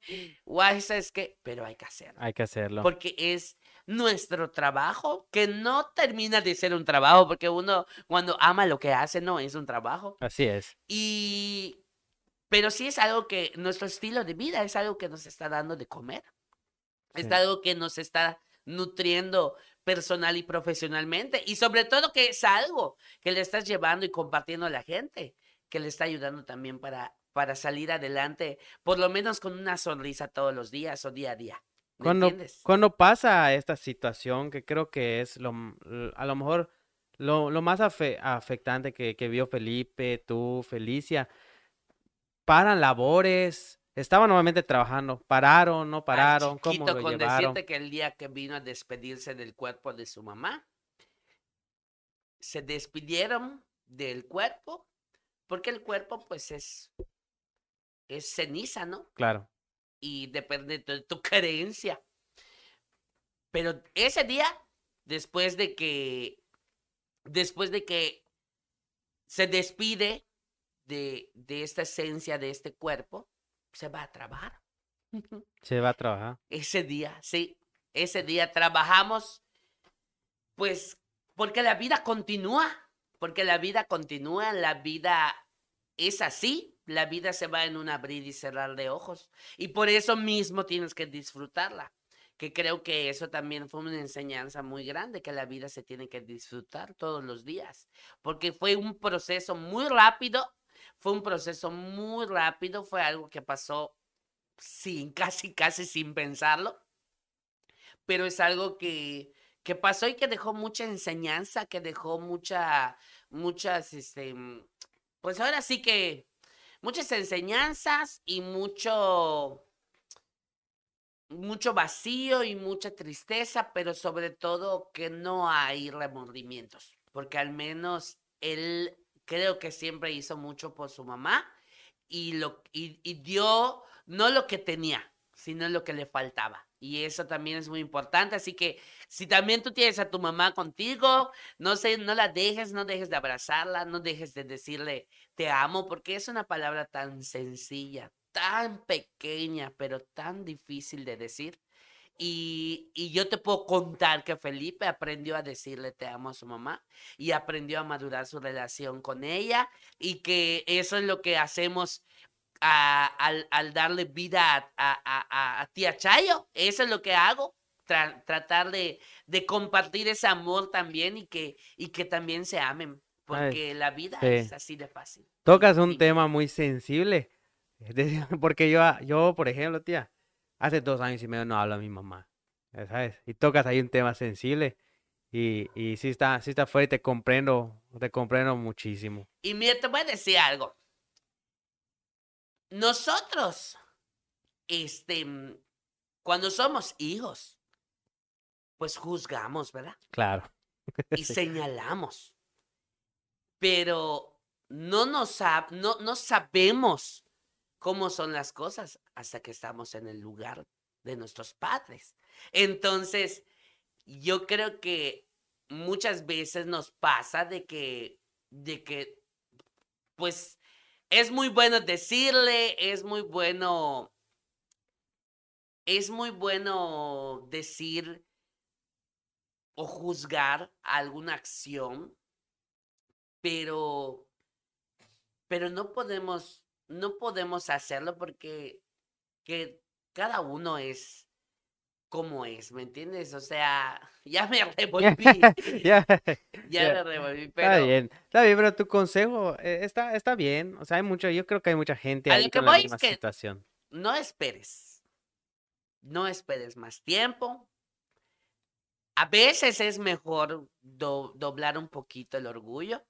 guay, ¿sabes qué? Pero hay que hacerlo. Hay que hacerlo. Porque es nuestro trabajo, que no termina de ser un trabajo, porque uno cuando ama lo que hace, no es un trabajo. Así es. Y pero sí es algo que nuestro estilo de vida es algo que nos está dando de comer. Es algo que nos está nutriendo personal y profesionalmente. Y sobre todo que es algo que le estás llevando y compartiendo a la gente, que le está ayudando también para, para salir adelante, por lo menos con una sonrisa todos los días o día a día. cuando, cuando pasa esta situación, que creo que es lo, a lo mejor lo, lo más afectante que, que vio Felipe, tú, Felicia, paran labores, estaba nuevamente trabajando, pararon, no pararon, cómo lo con que el día que vino a despedirse del cuerpo de su mamá, se despidieron del cuerpo, porque el cuerpo pues es, es ceniza, ¿no? Claro. Y depende de tu creencia. Pero ese día, después de que, después de que se despide de, esta esencia, de este cuerpo, se va a trabajar. Se va a trabajar. Ese día, sí. Ese día trabajamos, pues, porque la vida continúa, porque la vida continúa, la vida es así, la vida se va en un abrir y cerrar de ojos. Y por eso mismo tienes que disfrutarla, que creo que eso también fue una enseñanza muy grande, que la vida se tiene que disfrutar todos los días, porque fue un proceso muy rápido fue un proceso muy rápido, fue algo que pasó sin, casi, casi sin pensarlo, pero es algo que, pasó y que dejó mucha enseñanza, que dejó mucha, muchas, este, pues ahora sí que muchas enseñanzas y mucho, mucho vacío y mucha tristeza, pero sobre todo que no hay remordimientos, porque al menos él creo que siempre hizo mucho por su mamá y, lo, y, dio no lo que tenía, sino lo que le faltaba. Y eso también es muy importante. Así que si también tú tienes a tu mamá contigo, no sé, no la dejes, no dejes de abrazarla, no dejes de decirle te amo, porque es una palabra tan sencilla, tan pequeña, pero tan difícil de decir. Y, y, yo te puedo contar que Felipe aprendió a decirle te amo a su mamá y aprendió a madurar su relación con ella y que eso es lo que hacemos al, al, darle vida a, a, a, tía Chayo. Eso es lo que hago, tratar de, compartir ese amor también y que, y que también se amen, porque la vida es así de fácil. Tocas un tema muy sensible, porque yo, yo, por ejemplo, tía, hace dos años y medio no habla mi mamá, ¿sabes? Y tocas ahí un tema sensible. Y, y sí está, sí está fuerte, te comprendo, te comprendo muchísimo. Y mira, te voy a decir algo. Nosotros, este, cuando somos hijos, pues juzgamos, ¿verdad? Claro. Y señalamos. Pero no nos no, no sabemos cómo son las cosas hasta que estamos en el lugar de nuestros padres. Entonces, yo creo que muchas veces nos pasa de que, de que, pues, es muy bueno decirle, es muy bueno, es muy bueno decir o juzgar alguna acción, pero, pero no podemos no podemos hacerlo porque que cada uno es como es, ¿me entiendes? O sea, ya me revolví. ya, me revolví, pero... Está bien, está bien, pero tu consejo eh, está, está bien. O sea, hay mucho, yo creo que hay mucha gente ahí la situación. No esperes. No esperes más tiempo. A veces es mejor doblar un poquito el orgullo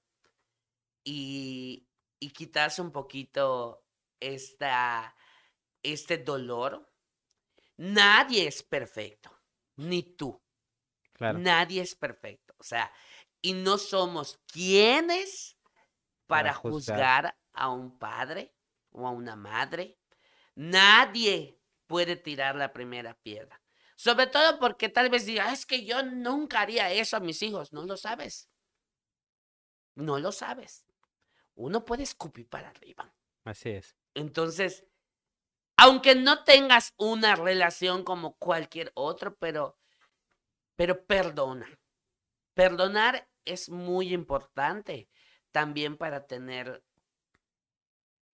y, y quitarse un poquito este dolor. Nadie es perfecto, ni tú. Nadie es perfecto. O sea, y no somos quienes para, juzgar. juzgar a un padre o a una madre. Nadie puede tirar la primera piedra. Sobre todo porque tal vez diga, ah, es que yo nunca haría eso a mis hijos. No lo sabes. No lo sabes uno puede escupir para arriba. Así es. Entonces, aunque no tengas una relación como cualquier otro, pero, pero perdona. Perdonar es muy importante también para tener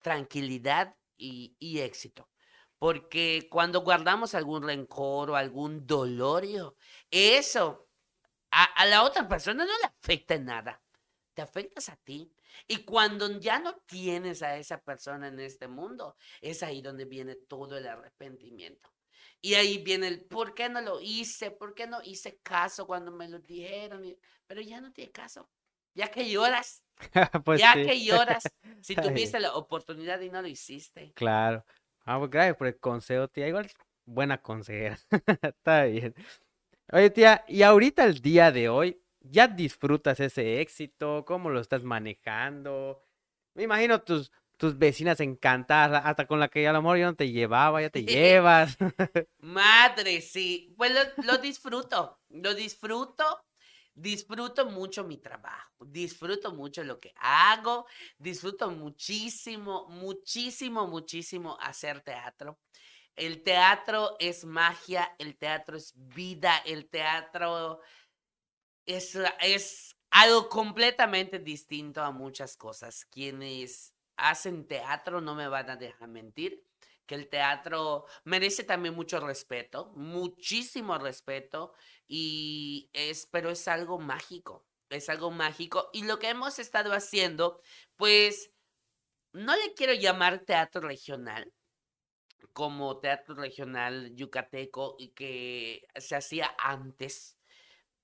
tranquilidad y, éxito. Porque cuando guardamos algún rencor o algún dolorio, eso a, la otra persona no le afecta en nada. Te afectas a ti, y cuando ya no tienes a esa persona en este mundo, es ahí donde viene todo el arrepentimiento. Y ahí viene el por qué no lo hice, por qué no hice caso cuando me lo dijeron. Pero ya no tiene caso. Ya que lloras. Pues ya que lloras. Si tuviste la oportunidad y no lo hiciste. Claro. Ah, pues gracias por el consejo, tía. Igual, buena consejera. Está bien. Oye, tía, y ahorita el día de hoy, ya disfrutas ese éxito, cómo lo estás manejando. Me imagino tus, tus vecinas encantadas, hasta con la que a lo mejor yo no te llevaba, ya te llevas. Madre, sí. Pues lo, lo disfruto, lo disfruto disfruto mucho mi trabajo, disfruto mucho lo que hago, disfruto muchísimo, muchísimo, muchísimo hacer teatro. El teatro es magia, el teatro es vida, el teatro es, es algo completamente distinto a muchas cosas. Quienes hacen teatro no me van a dejar mentir que el teatro merece también mucho respeto, muchísimo respeto, y es, pero es algo mágico, es algo mágico. Y lo que hemos estado haciendo, pues, no le quiero llamar teatro regional, como teatro regional yucateco que se hacía antes,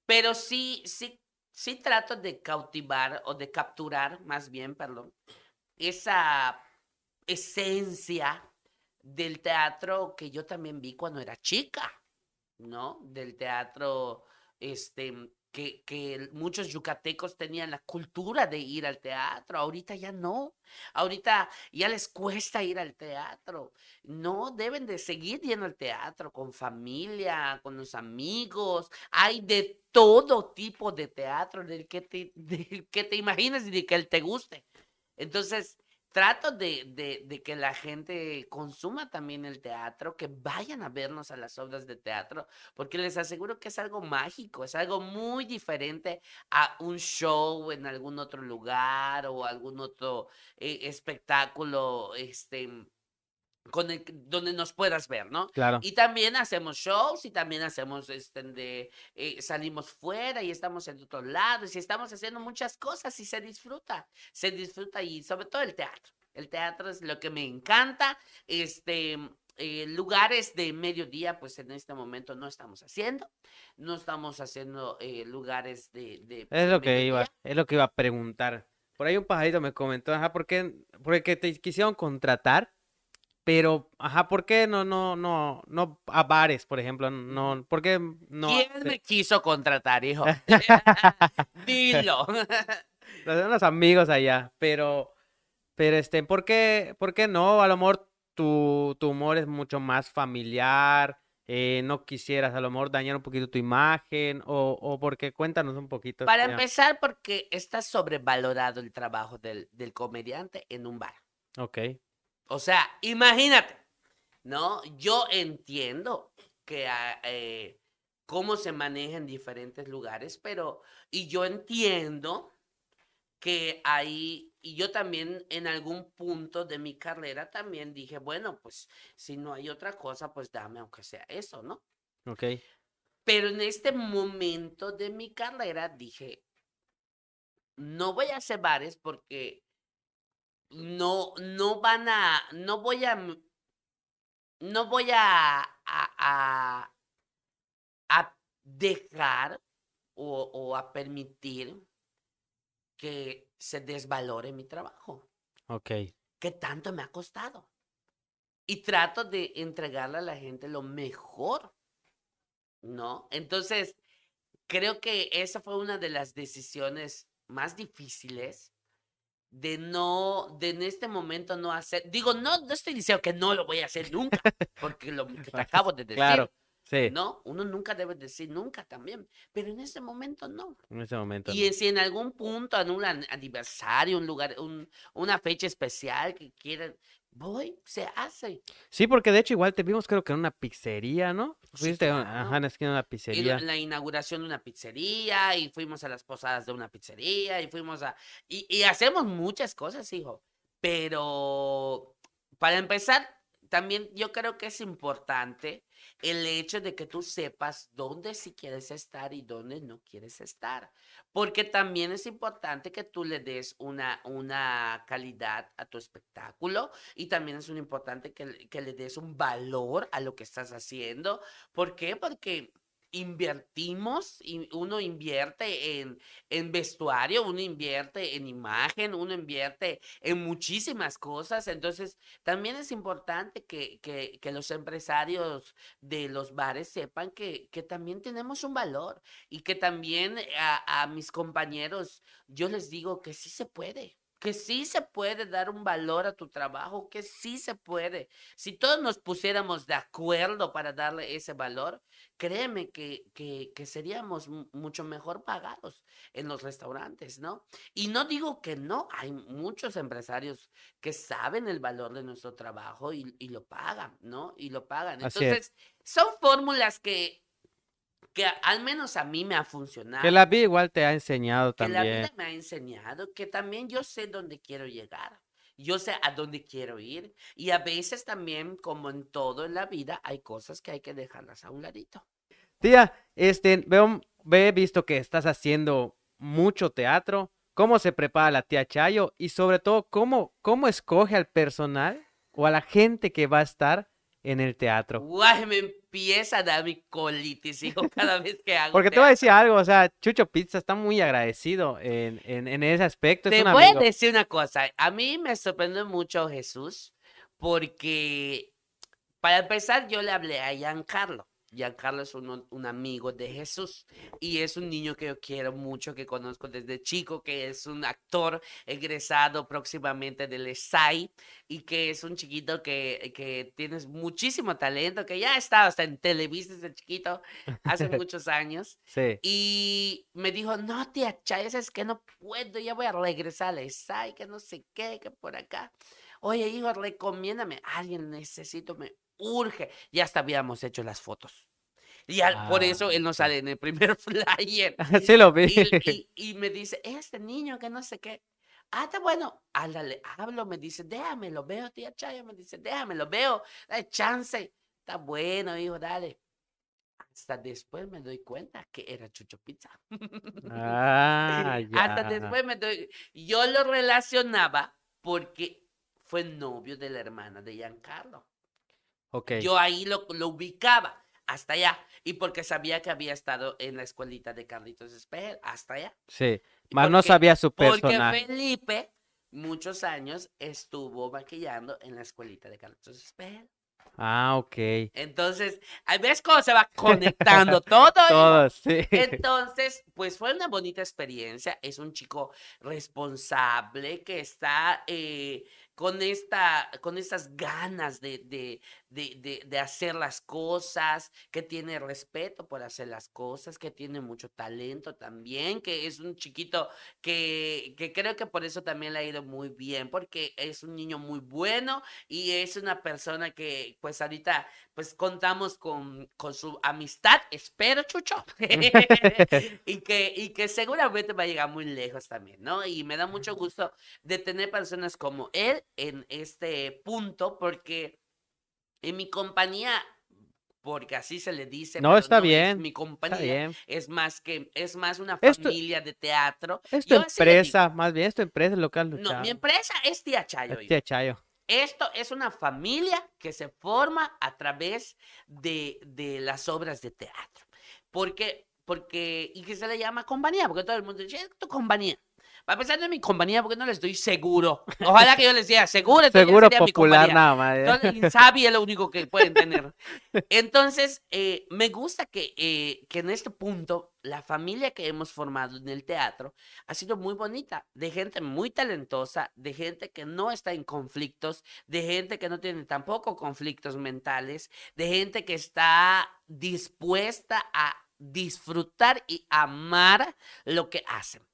pero sí, sí, sí trato de cautivar o de capturar, más bien, perdón, esa esencia del teatro que yo también vi cuando era chica, ¿no? Del teatro este, que, muchos yucatecos tenían la cultura de ir al teatro, ahorita ya no, ahorita ya les cuesta ir al teatro, no deben de seguir yendo al teatro con familia, con los amigos, hay de todo tipo de teatro, del que te, imaginas que te imagines y de que te guste. Entonces, trato de, de, que la gente consuma también el teatro, que vayan a vernos a las obras de teatro, porque les aseguro que es algo mágico, es algo muy diferente a un show en algún otro lugar o algún otro eh, espectáculo este, donde nos puedas ver, ¿no? Claro. Y también hacemos shows y también hacemos, este, de, eh, salimos fuera y estamos en otros lados y estamos haciendo muchas cosas y se disfruta, se disfruta y sobre todo el teatro. El teatro es lo que me encanta, este, eh, lugares de mediodía, pues en este momento no estamos haciendo. No estamos haciendo eh, lugares de, pues, Es lo que iba, es lo que iba a preguntar. Por ahí un pajarito me comentó, ajá, ¿por qué? Porque te quisieron contratar pero, ajá, ¿por qué no, no, no, no a bares, por ejemplo? No, ¿por qué no? ¿Quién me quiso contratar, hijo? Dilo. Los amigos allá, pero, pero este, ¿por qué, por qué no? A lo mejor tu, tu humor es mucho más familiar, eh, no quisieras a lo mejor dañar un poquito tu imagen o, o porque cuéntanos un poquito. Para empezar, porque está sobrevalorado el trabajo del, del comediante en un bar. Ok. O sea, imagínate, ¿no? Yo entiendo que ah, eh, cómo se maneja en diferentes lugares, pero, y yo entiendo que ahí, y yo también en algún punto de mi carrera también dije, bueno, pues si no hay otra cosa, pues dame aunque sea eso, ¿no? Ok. Pero en este momento de mi carrera dije, no voy a hacer bares porque no, no van a, no voy a, no voy a, a, a, dejar o, o, a permitir que se desvalore mi trabajo. Ok. Que tanto me ha costado. Y trato de entregarle a la gente lo mejor, ¿no? Entonces, creo que esa fue una de las decisiones más difíciles de no, de en este momento no hacer, digo, no, estoy diciendo que no lo voy a hacer nunca, porque lo que te acabo de decir, claro, sí. ¿no? Uno nunca debe decir nunca también, pero en este momento no. En este momento. Y si en algún punto, anulan aniversario, un lugar, un, una fecha especial que quieran, voy, se hace. Sí, porque de hecho igual te vimos creo que en una pizzería, ¿no? Fuiste sí, en una pizzería. Y la inauguración de una pizzería y fuimos a las posadas de una pizzería y fuimos a... Y, y hacemos muchas cosas, hijo. Pero para empezar, también yo creo que es importante el hecho de que tú sepas dónde sí quieres estar y dónde no quieres estar. Porque también es importante que tú le des una, una calidad a tu espectáculo y también es importante que, que le des un valor a lo que estás haciendo. ¿Por qué? Porque invertimos, uno invierte en, en, vestuario, uno invierte en imagen, uno invierte en muchísimas cosas. Entonces, también es importante que, que, los empresarios de los bares sepan que, también tenemos un valor y que también a mis compañeros yo les digo que sí se puede que sí se puede dar un valor a tu trabajo, que sí se puede. Si todos nos pusiéramos de acuerdo para darle ese valor, créeme que, que, seríamos mucho mejor pagados en los restaurantes, ¿no? Y no digo que no, hay muchos empresarios que saben el valor de nuestro trabajo y, lo pagan, ¿no? Y lo pagan. Entonces, son fórmulas que que al menos a mí me ha funcionado. Que la vida igual te ha enseñado también. Que la vida me ha enseñado, que también yo sé dónde quiero llegar, yo sé a dónde quiero ir. Y a veces también, como en todo en la vida, hay cosas que hay que dejarlas a un ladito. Tía, este, veo, he visto que estás haciendo mucho teatro. ¿Cómo se prepara la tía Chayo? Y sobre todo, ¿cómo, cómo escoge al personal o a la gente que va a estar en el teatro. Guay, me empieza a dar mi colitis, hijo, cada vez que hago. Porque te voy a decir algo, o sea, Chucho Pizza está muy agradecido en, ese aspecto. te voy a decir una cosa, a mí me sorprendió mucho Jesús, porque para empezar yo le hablé a Giancarlo. Giancarlo es un, amigo de Jesús y es un niño que yo quiero mucho, que conozco desde chico, que es un actor egresado próximamente del ESAI y que es un chiquito que, que tiene muchísimo talento, que ya ha hasta en Televisa desde chiquito hace muchos años. Sí. Y me dijo, no, tía Chávez, es que no puedo, ya voy a regresar al ESAI, que no sé qué, que por acá. Oye, hijo, recomiéndame, alguien necesito, me urge. Ya hasta habíamos hecho las fotos. Y por ah, eso él no sale en el primer flyer. lo Y, me dice, este niño que no sé qué. Ah, está bueno. Háblale, hablo, me dice, déjame, lo veo, tía Chaya me dice, déjame, lo veo, dale chance. Está bueno, hijo, dale. Hasta después me doy cuenta que era Chucho Pizza. Ah, ya. Hasta después me doy. Yo lo relacionaba porque fue novio de la hermana de Giancarlo. Okay. Yo ahí lo, lo ubicaba hasta allá. Y porque sabía que había estado en la escuelita de Carlitos Espejel, hasta allá. Sí, más no sabía su Porque Felipe muchos años estuvo maquillando en la escuelita de Carlitos Espejel. Ah, ok. Entonces, ¿ves cómo se va conectando todo? Todo, sí. Entonces, pues fue una bonita experiencia. Es un chico responsable que está eh, con, esta, con estas ganas de, de, hacer las cosas, que tiene respeto por hacer las cosas, que tiene mucho talento también, que es un chiquito que, que creo que por eso también le ha ido muy bien, porque es un niño muy bueno y es una persona que pues ahorita pues contamos con, con su amistad, espero, Chucho, y, que, y que seguramente va a llegar muy lejos también, ¿no? Y me da mucho gusto de tener personas como él en este punto, porque en mi compañía porque así se le dice. No, está bien. mi compañía es más que es más una familia de teatro. Es tu empresa, más bien, es tu empresa local. No, mi empresa es Tía Chayo. Chayo. Esto es una familia que se forma a través de, las obras de teatro. Porque, porque, y qué se le llama compañía, porque todo el mundo dice, esto compañía. Va pensando en mi compañía porque no les estoy seguro. Ojalá que yo les diga seguro. Seguro popular nada más. Entonces, ¿eh? es lo único que pueden tener. Entonces, eh, me gusta que, eh, que en este punto la familia que hemos formado en el teatro ha sido muy bonita, de gente muy talentosa, de gente que no está en conflictos, de gente que no tiene tampoco conflictos mentales, de gente que está dispuesta a disfrutar y amar lo que hacen.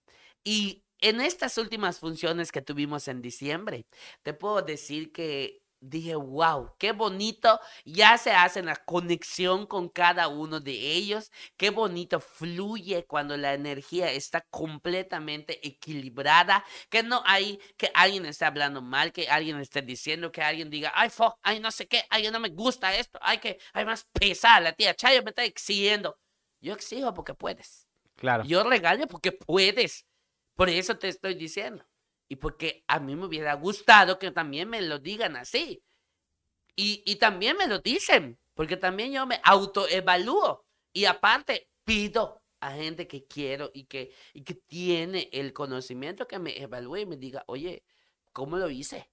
Y en estas últimas funciones que tuvimos en diciembre, te puedo decir que dije, wow, qué bonito, ya se hace la conexión con cada uno de ellos, qué bonito fluye cuando la energía está completamente equilibrada, que no hay que alguien esté hablando mal, que alguien esté diciendo, que alguien diga, ay, fuck, ay, no sé qué, ay, no me gusta esto, hay que, hay más pesada, la tía Chayo me está exigiendo. Yo exijo porque puedes. Claro. Yo regalo porque puedes. Por eso te estoy diciendo. Y porque a mí me hubiera gustado que también me lo digan así. Y, también me lo dicen, porque también yo me autoevalúo. Y aparte, pido a gente que quiero y que, tiene el conocimiento que me evalúe y me diga, oye, ¿cómo lo hice?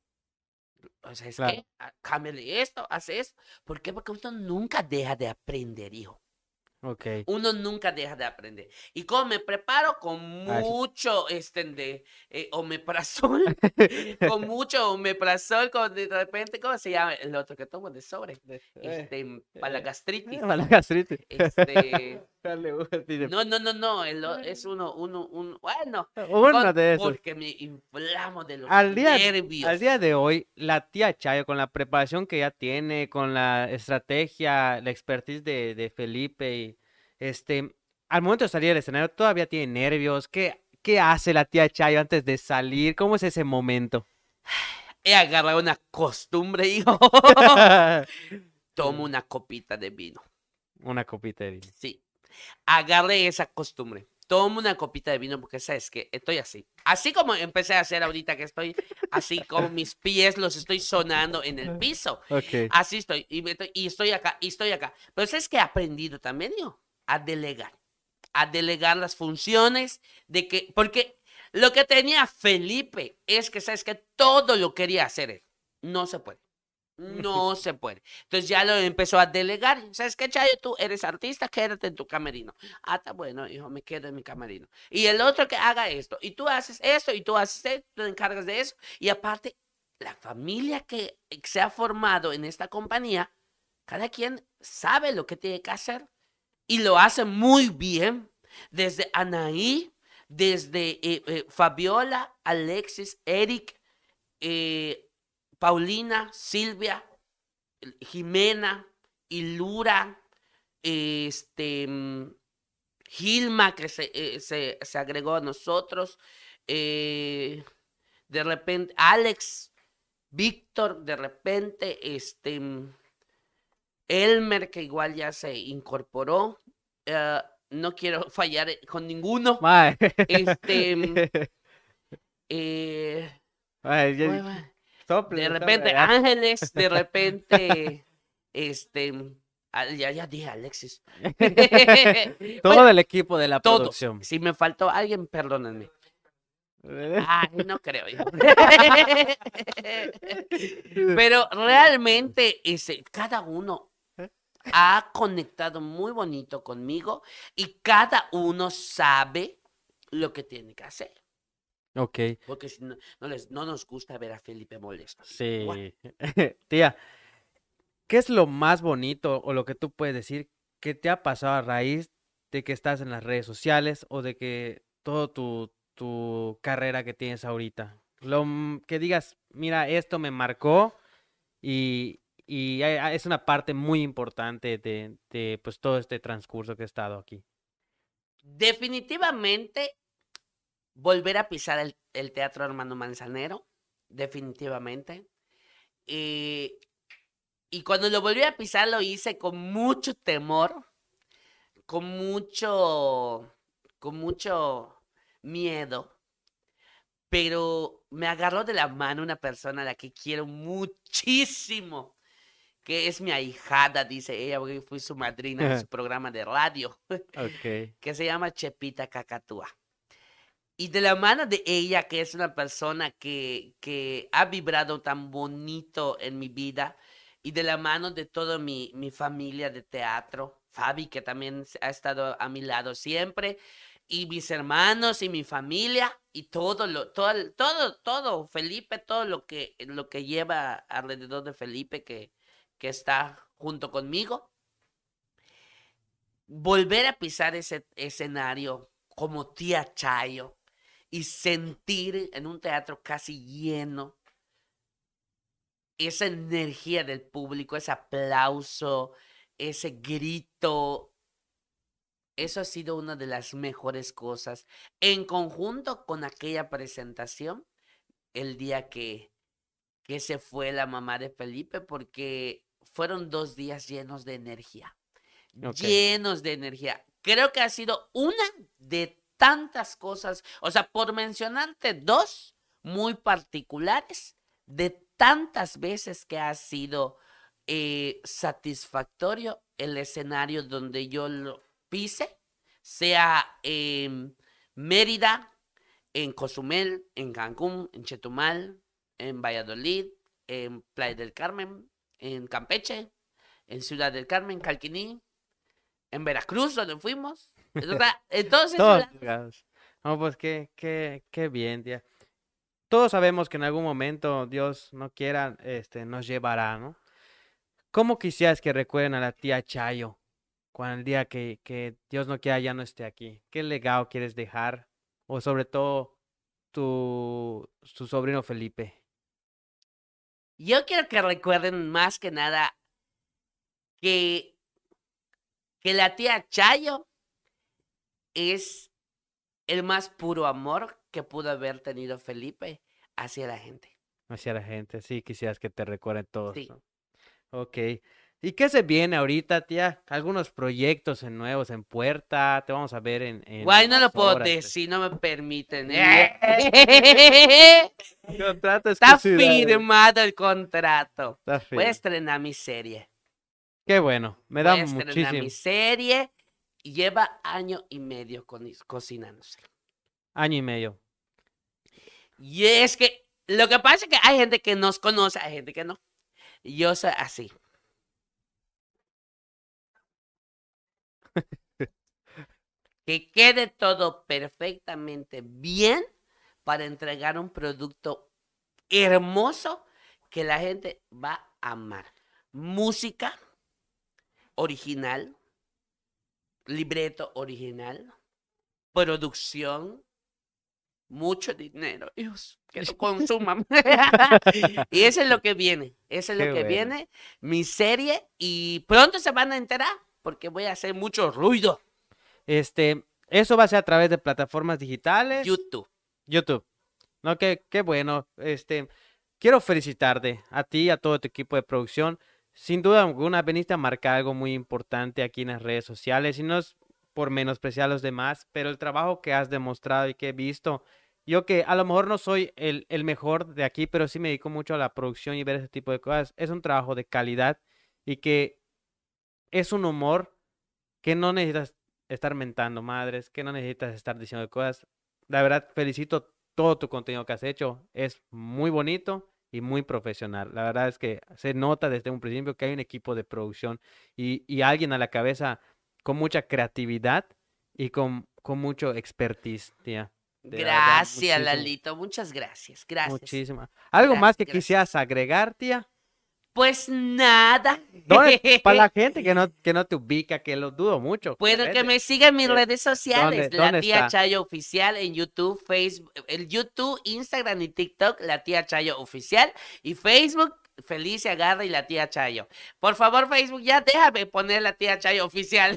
O sea, es que ah, cámbiale esto, haz eso. ¿Por qué? Porque uno nunca deja de aprender, hijo. Uno nunca deja de aprender. ¿Y cómo me preparo? Con ah, mucho este, de, eh, omeprazol, con mucho omeprazol, con de repente, ¿cómo se llama? El otro que tomo de sobre, este, eh, para la gastritis. Este, no, no, no, no. es uno, uno, uno. Bueno. Porque me inflamo de los nervios. Al día de hoy, la tía Chayo, con la preparación que ya tiene, con la estrategia, la expertise de, Felipe, y, este, al momento de salir del escenario, todavía tiene nervios. ¿Qué, ¿Qué hace la tía Chayo antes de salir? ¿Cómo es ese momento? He agarrado una costumbre, hijo. Tomo una copita de vino. Una copita de vino. Sí agarre esa costumbre. Tomo una copita de vino porque sabes que estoy así. Así como empecé a hacer ahorita que estoy así como mis pies los estoy sonando en el piso. Así estoy y, estoy y, estoy acá y estoy acá. Pero sabes que he aprendido también yo a delegar, a delegar las funciones de que porque lo que tenía Felipe es que sabes que todo lo quería hacer él. No se puede. No se puede. Entonces ya lo empezó a delegar. ¿Sabes qué, Chayo? Tú eres artista, quédate en tu camerino. Ah, está bueno, hijo, me quedo en mi camerino. Y el otro que haga esto. Y tú haces esto, y tú haces esto, tú te encargas de eso. Y aparte, la familia que se ha formado en esta compañía, cada quien sabe lo que tiene que hacer. Y lo hace muy bien. Desde Anaí, desde eh, eh, Fabiola, Alexis, Eric, eh, Paulina, Silvia, Jimena, Ilura, este, mm, Gilma, que eh, se, agregó a nosotros, eh, de repente, Alex, Víctor, de repente, este, mm, Elmer, que igual ya se incorporó. Eh, no quiero fallar con ninguno. Este. Mm, de repente Ángeles, de repente, este, ya, ya dije Alexis. todo el del equipo de la producción. Si me faltó alguien, perdónenme. Ay, no creo. Pero realmente ese, cada uno ha conectado muy bonito conmigo y cada uno sabe lo que tiene que hacer. Ok. Porque no, les, no nos gusta ver a Felipe molesto. Sí. Tía, ¿qué es lo más bonito o lo que tú puedes decir que te ha pasado a raíz de que estás en las redes sociales o de que toda tu, carrera que tienes ahorita? Lo que digas, mira, esto me marcó y, es una parte muy importante de, de, pues todo este transcurso que he estado aquí. Definitivamente volver a pisar el, Teatro Hermano Manzanero, definitivamente. Eh, y, cuando lo volví a pisar lo hice con mucho temor, con mucho, con mucho miedo. Pero me agarró de la mano una persona a la que quiero muchísimo, que es mi ahijada, dice ella, porque fui su madrina en su programa de radio, que se llama Chepita Cacatúa. Y de la mano de ella, que es una persona que, que ha vibrado tan bonito en mi vida, y de la mano de toda mi, mi familia de teatro, Fabi, que también ha estado a mi lado siempre, y mis hermanos y mi familia, y todo, lo, todo, todo, todo, Felipe, todo lo que, lo que lleva alrededor de Felipe, que, que está junto conmigo. Volver a pisar ese escenario como tía Chayo, y sentir en un teatro casi lleno esa energía del público, ese aplauso, ese grito. Eso ha sido una de las mejores cosas en conjunto con aquella presentación el día que, que se fue la mamá de Felipe porque fueron dos días llenos de energía. Llenos de energía. Creo que ha sido una de tantas cosas, o sea, por mencionarte dos muy particulares de tantas veces que ha sido eh, satisfactorio el escenario donde yo lo pise, sea en Mérida, en Cozumel, en Cancún, en Chetumal, en Valladolid, en Playa del Carmen, en Campeche, en Ciudad del Carmen, Calquiní, en Veracruz, donde fuimos, entonces. Todos No, pues qué, qué, bien, tía. Todos sabemos que en algún momento, Dios no quiera, este, nos llevará, ¿no? ¿Cómo quisieras que recuerden a la tía Chayo cuando el día que, Dios no quiera ya no esté aquí? ¿Qué legado quieres dejar? O sobre todo, tu, tu sobrino Felipe. Yo quiero que recuerden más que nada que, que la tía Chayo es el más puro amor que pudo haber tenido Felipe hacia la gente. Hacia la gente, sí, quisieras que te recuerden todos. Sí. Ok. ¿Y qué se viene ahorita, tía? Algunos proyectos en nuevos en puerta. Te vamos a ver en. Guay, no lo puedo pues. decir, no me permiten. ¿eh? contrato Está firmado el contrato. Voy a estrenar mi serie. Qué bueno, me Voy da a muchísimo. mi serie lleva año y medio cocinándose. Año y medio. Y es que lo que pasa es que hay gente que nos conoce, hay gente que no. Yo soy así. que quede todo perfectamente bien para entregar un producto hermoso que la gente va a amar. Música original, libreto original, producción, mucho dinero. ellos que lo consuman. y eso es lo que viene. Eso es lo que viene. Mi serie. Y pronto se van a enterar porque voy a hacer mucho ruido. Este, eso va a ser a través de plataformas digitales. YouTube. YouTube. No, que, qué bueno. Este, quiero felicitarte a ti y a todo tu equipo de producción. Sin duda alguna, a marca algo muy importante aquí en las redes sociales y no es por menospreciar a los demás, pero el trabajo que has demostrado y que he visto, yo que a lo mejor no soy el, el mejor de aquí, pero sí me dedico mucho a la producción y ver ese tipo de cosas, es un trabajo de calidad y que es un humor que no necesitas estar mentando madres, que no necesitas estar diciendo cosas. La verdad, felicito todo tu contenido que has hecho, es muy bonito y muy profesional. La verdad es que se nota desde un principio que hay un equipo de producción y, alguien a la cabeza con mucha creatividad y con, con mucho expertise, tía. Gracias, Lalito. Muchas gracias. Gracias. Muchísimas. ¿Algo más que quisieras agregar, tía? Pues nada. para la gente que no, que no te ubica, que lo dudo mucho. Puedo que me siga en mis eh, redes sociales. la tía Chayo Oficial en YouTube, Facebook, el YouTube, Instagram y TikTok, la tía Chayo Oficial. Y Facebook, feliz Garra agarra y la tía Chayo. Por favor, Facebook, ya déjame poner la tía Chayo oficial.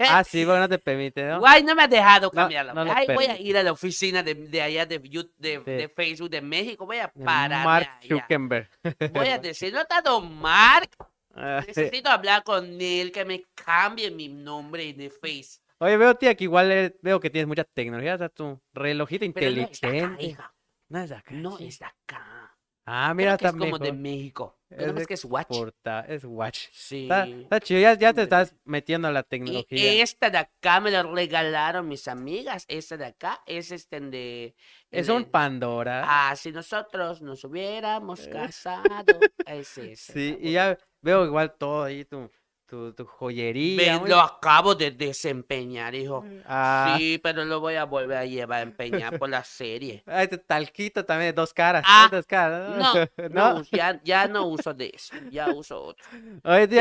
ah, sí, bueno, no te permite, ¿no? Guay, no me ha dejado cambiarlo. voy a ir a la oficina de, de allá de, de, Facebook de México, voy a parar. Mark Voy a decir, ¿no está Don Mark? Ah. Necesito hablar con él, que me cambie mi nombre de Facebook Oye, veo, tía, que igual eh, veo que tienes mucha tecnología, tu relojita inteligente. No es No acá. No está acá. Ah, mira, también. Es como de México. Pero es que es Watch. Porta, es Watch. Sí. Está, chido, ya, ya, te estás metiendo a la tecnología. Y esta de acá me la regalaron mis amigas. Esta de acá es este de. Es un Pandora. Ah, si nosotros nos hubiéramos eh. casado. es ese. Sí, y ya veo igual todo ahí. Tú joyería. lo acabo de desempeñar, hijo. Mm. Ah. Sí, pero lo voy a volver a llevar a empeñar por la serie. Ay, talquito también, dos caras. Ah, no, ya, no uso de eso, ya uso otro.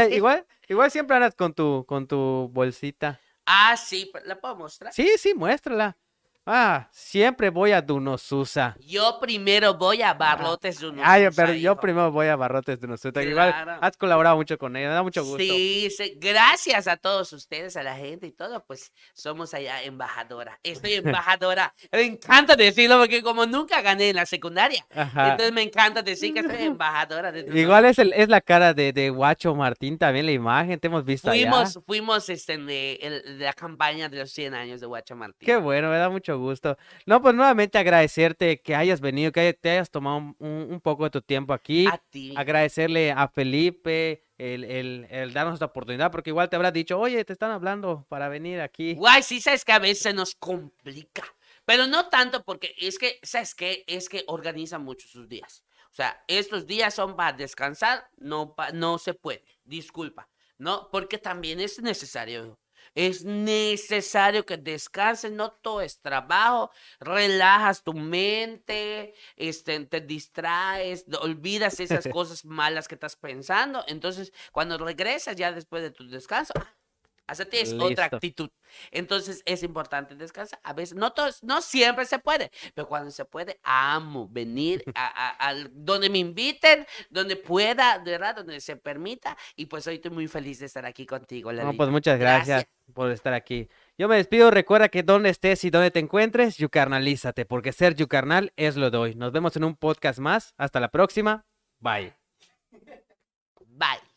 igual, igual siempre andas con tu, con tu bolsita. Ah, sí, pues, ¿la puedo mostrar? Sí, sí, muéstrala. Ah, siempre voy a Dunosusa. Yo primero voy a Barrotes ah, Dunosusa. Ay, pero yo primero voy a Barrotes Dunosusa. Claro. Igual has colaborado mucho con ella, me da mucho gusto. Sí, gracias a todos ustedes, a la gente y todo, pues somos allá embajadora. Estoy embajadora. me encanta decirlo porque como nunca gané en la secundaria, entonces me encanta decir que estoy embajadora. Igual es, la cara de, de Guacho Martín también, la imagen, te hemos visto fuimos, allá. Fuimos este, en, eh, la campaña de los 100 años de Guacho Martín. Qué bueno, me da mucho gusto. No, pues nuevamente agradecerte que hayas venido, que te hayas tomado un, poco de tu tiempo aquí. A ti. Agradecerle a Felipe, el, darnos esta oportunidad, porque igual te habrá dicho, oye, te están hablando para venir aquí. Guay, sí, sabes que a veces nos complica, pero no tanto porque es que, ¿sabes que Es que organiza mucho sus días. O sea, estos días son para descansar, no, no se puede, disculpa, ¿no? Porque también es necesario es necesario que descanses, no todo es trabajo, relajas tu mente, este, te distraes, olvidas esas cosas malas que estás pensando. Entonces, cuando regresas ya después de tu descanso, tienes otra actitud. Entonces es importante descansar. A veces, no, todos, no siempre se puede, pero cuando se puede, amo venir a, donde me inviten, donde pueda, ¿verdad? donde se permita. Y pues hoy estoy muy feliz de estar aquí contigo. No, pues muchas gracias, por estar aquí. Yo me despido. Recuerda que donde estés y donde te encuentres, yucarnalízate, porque ser yucarnal es lo de hoy. Nos vemos en un podcast más. Hasta la próxima. Bye. Bye.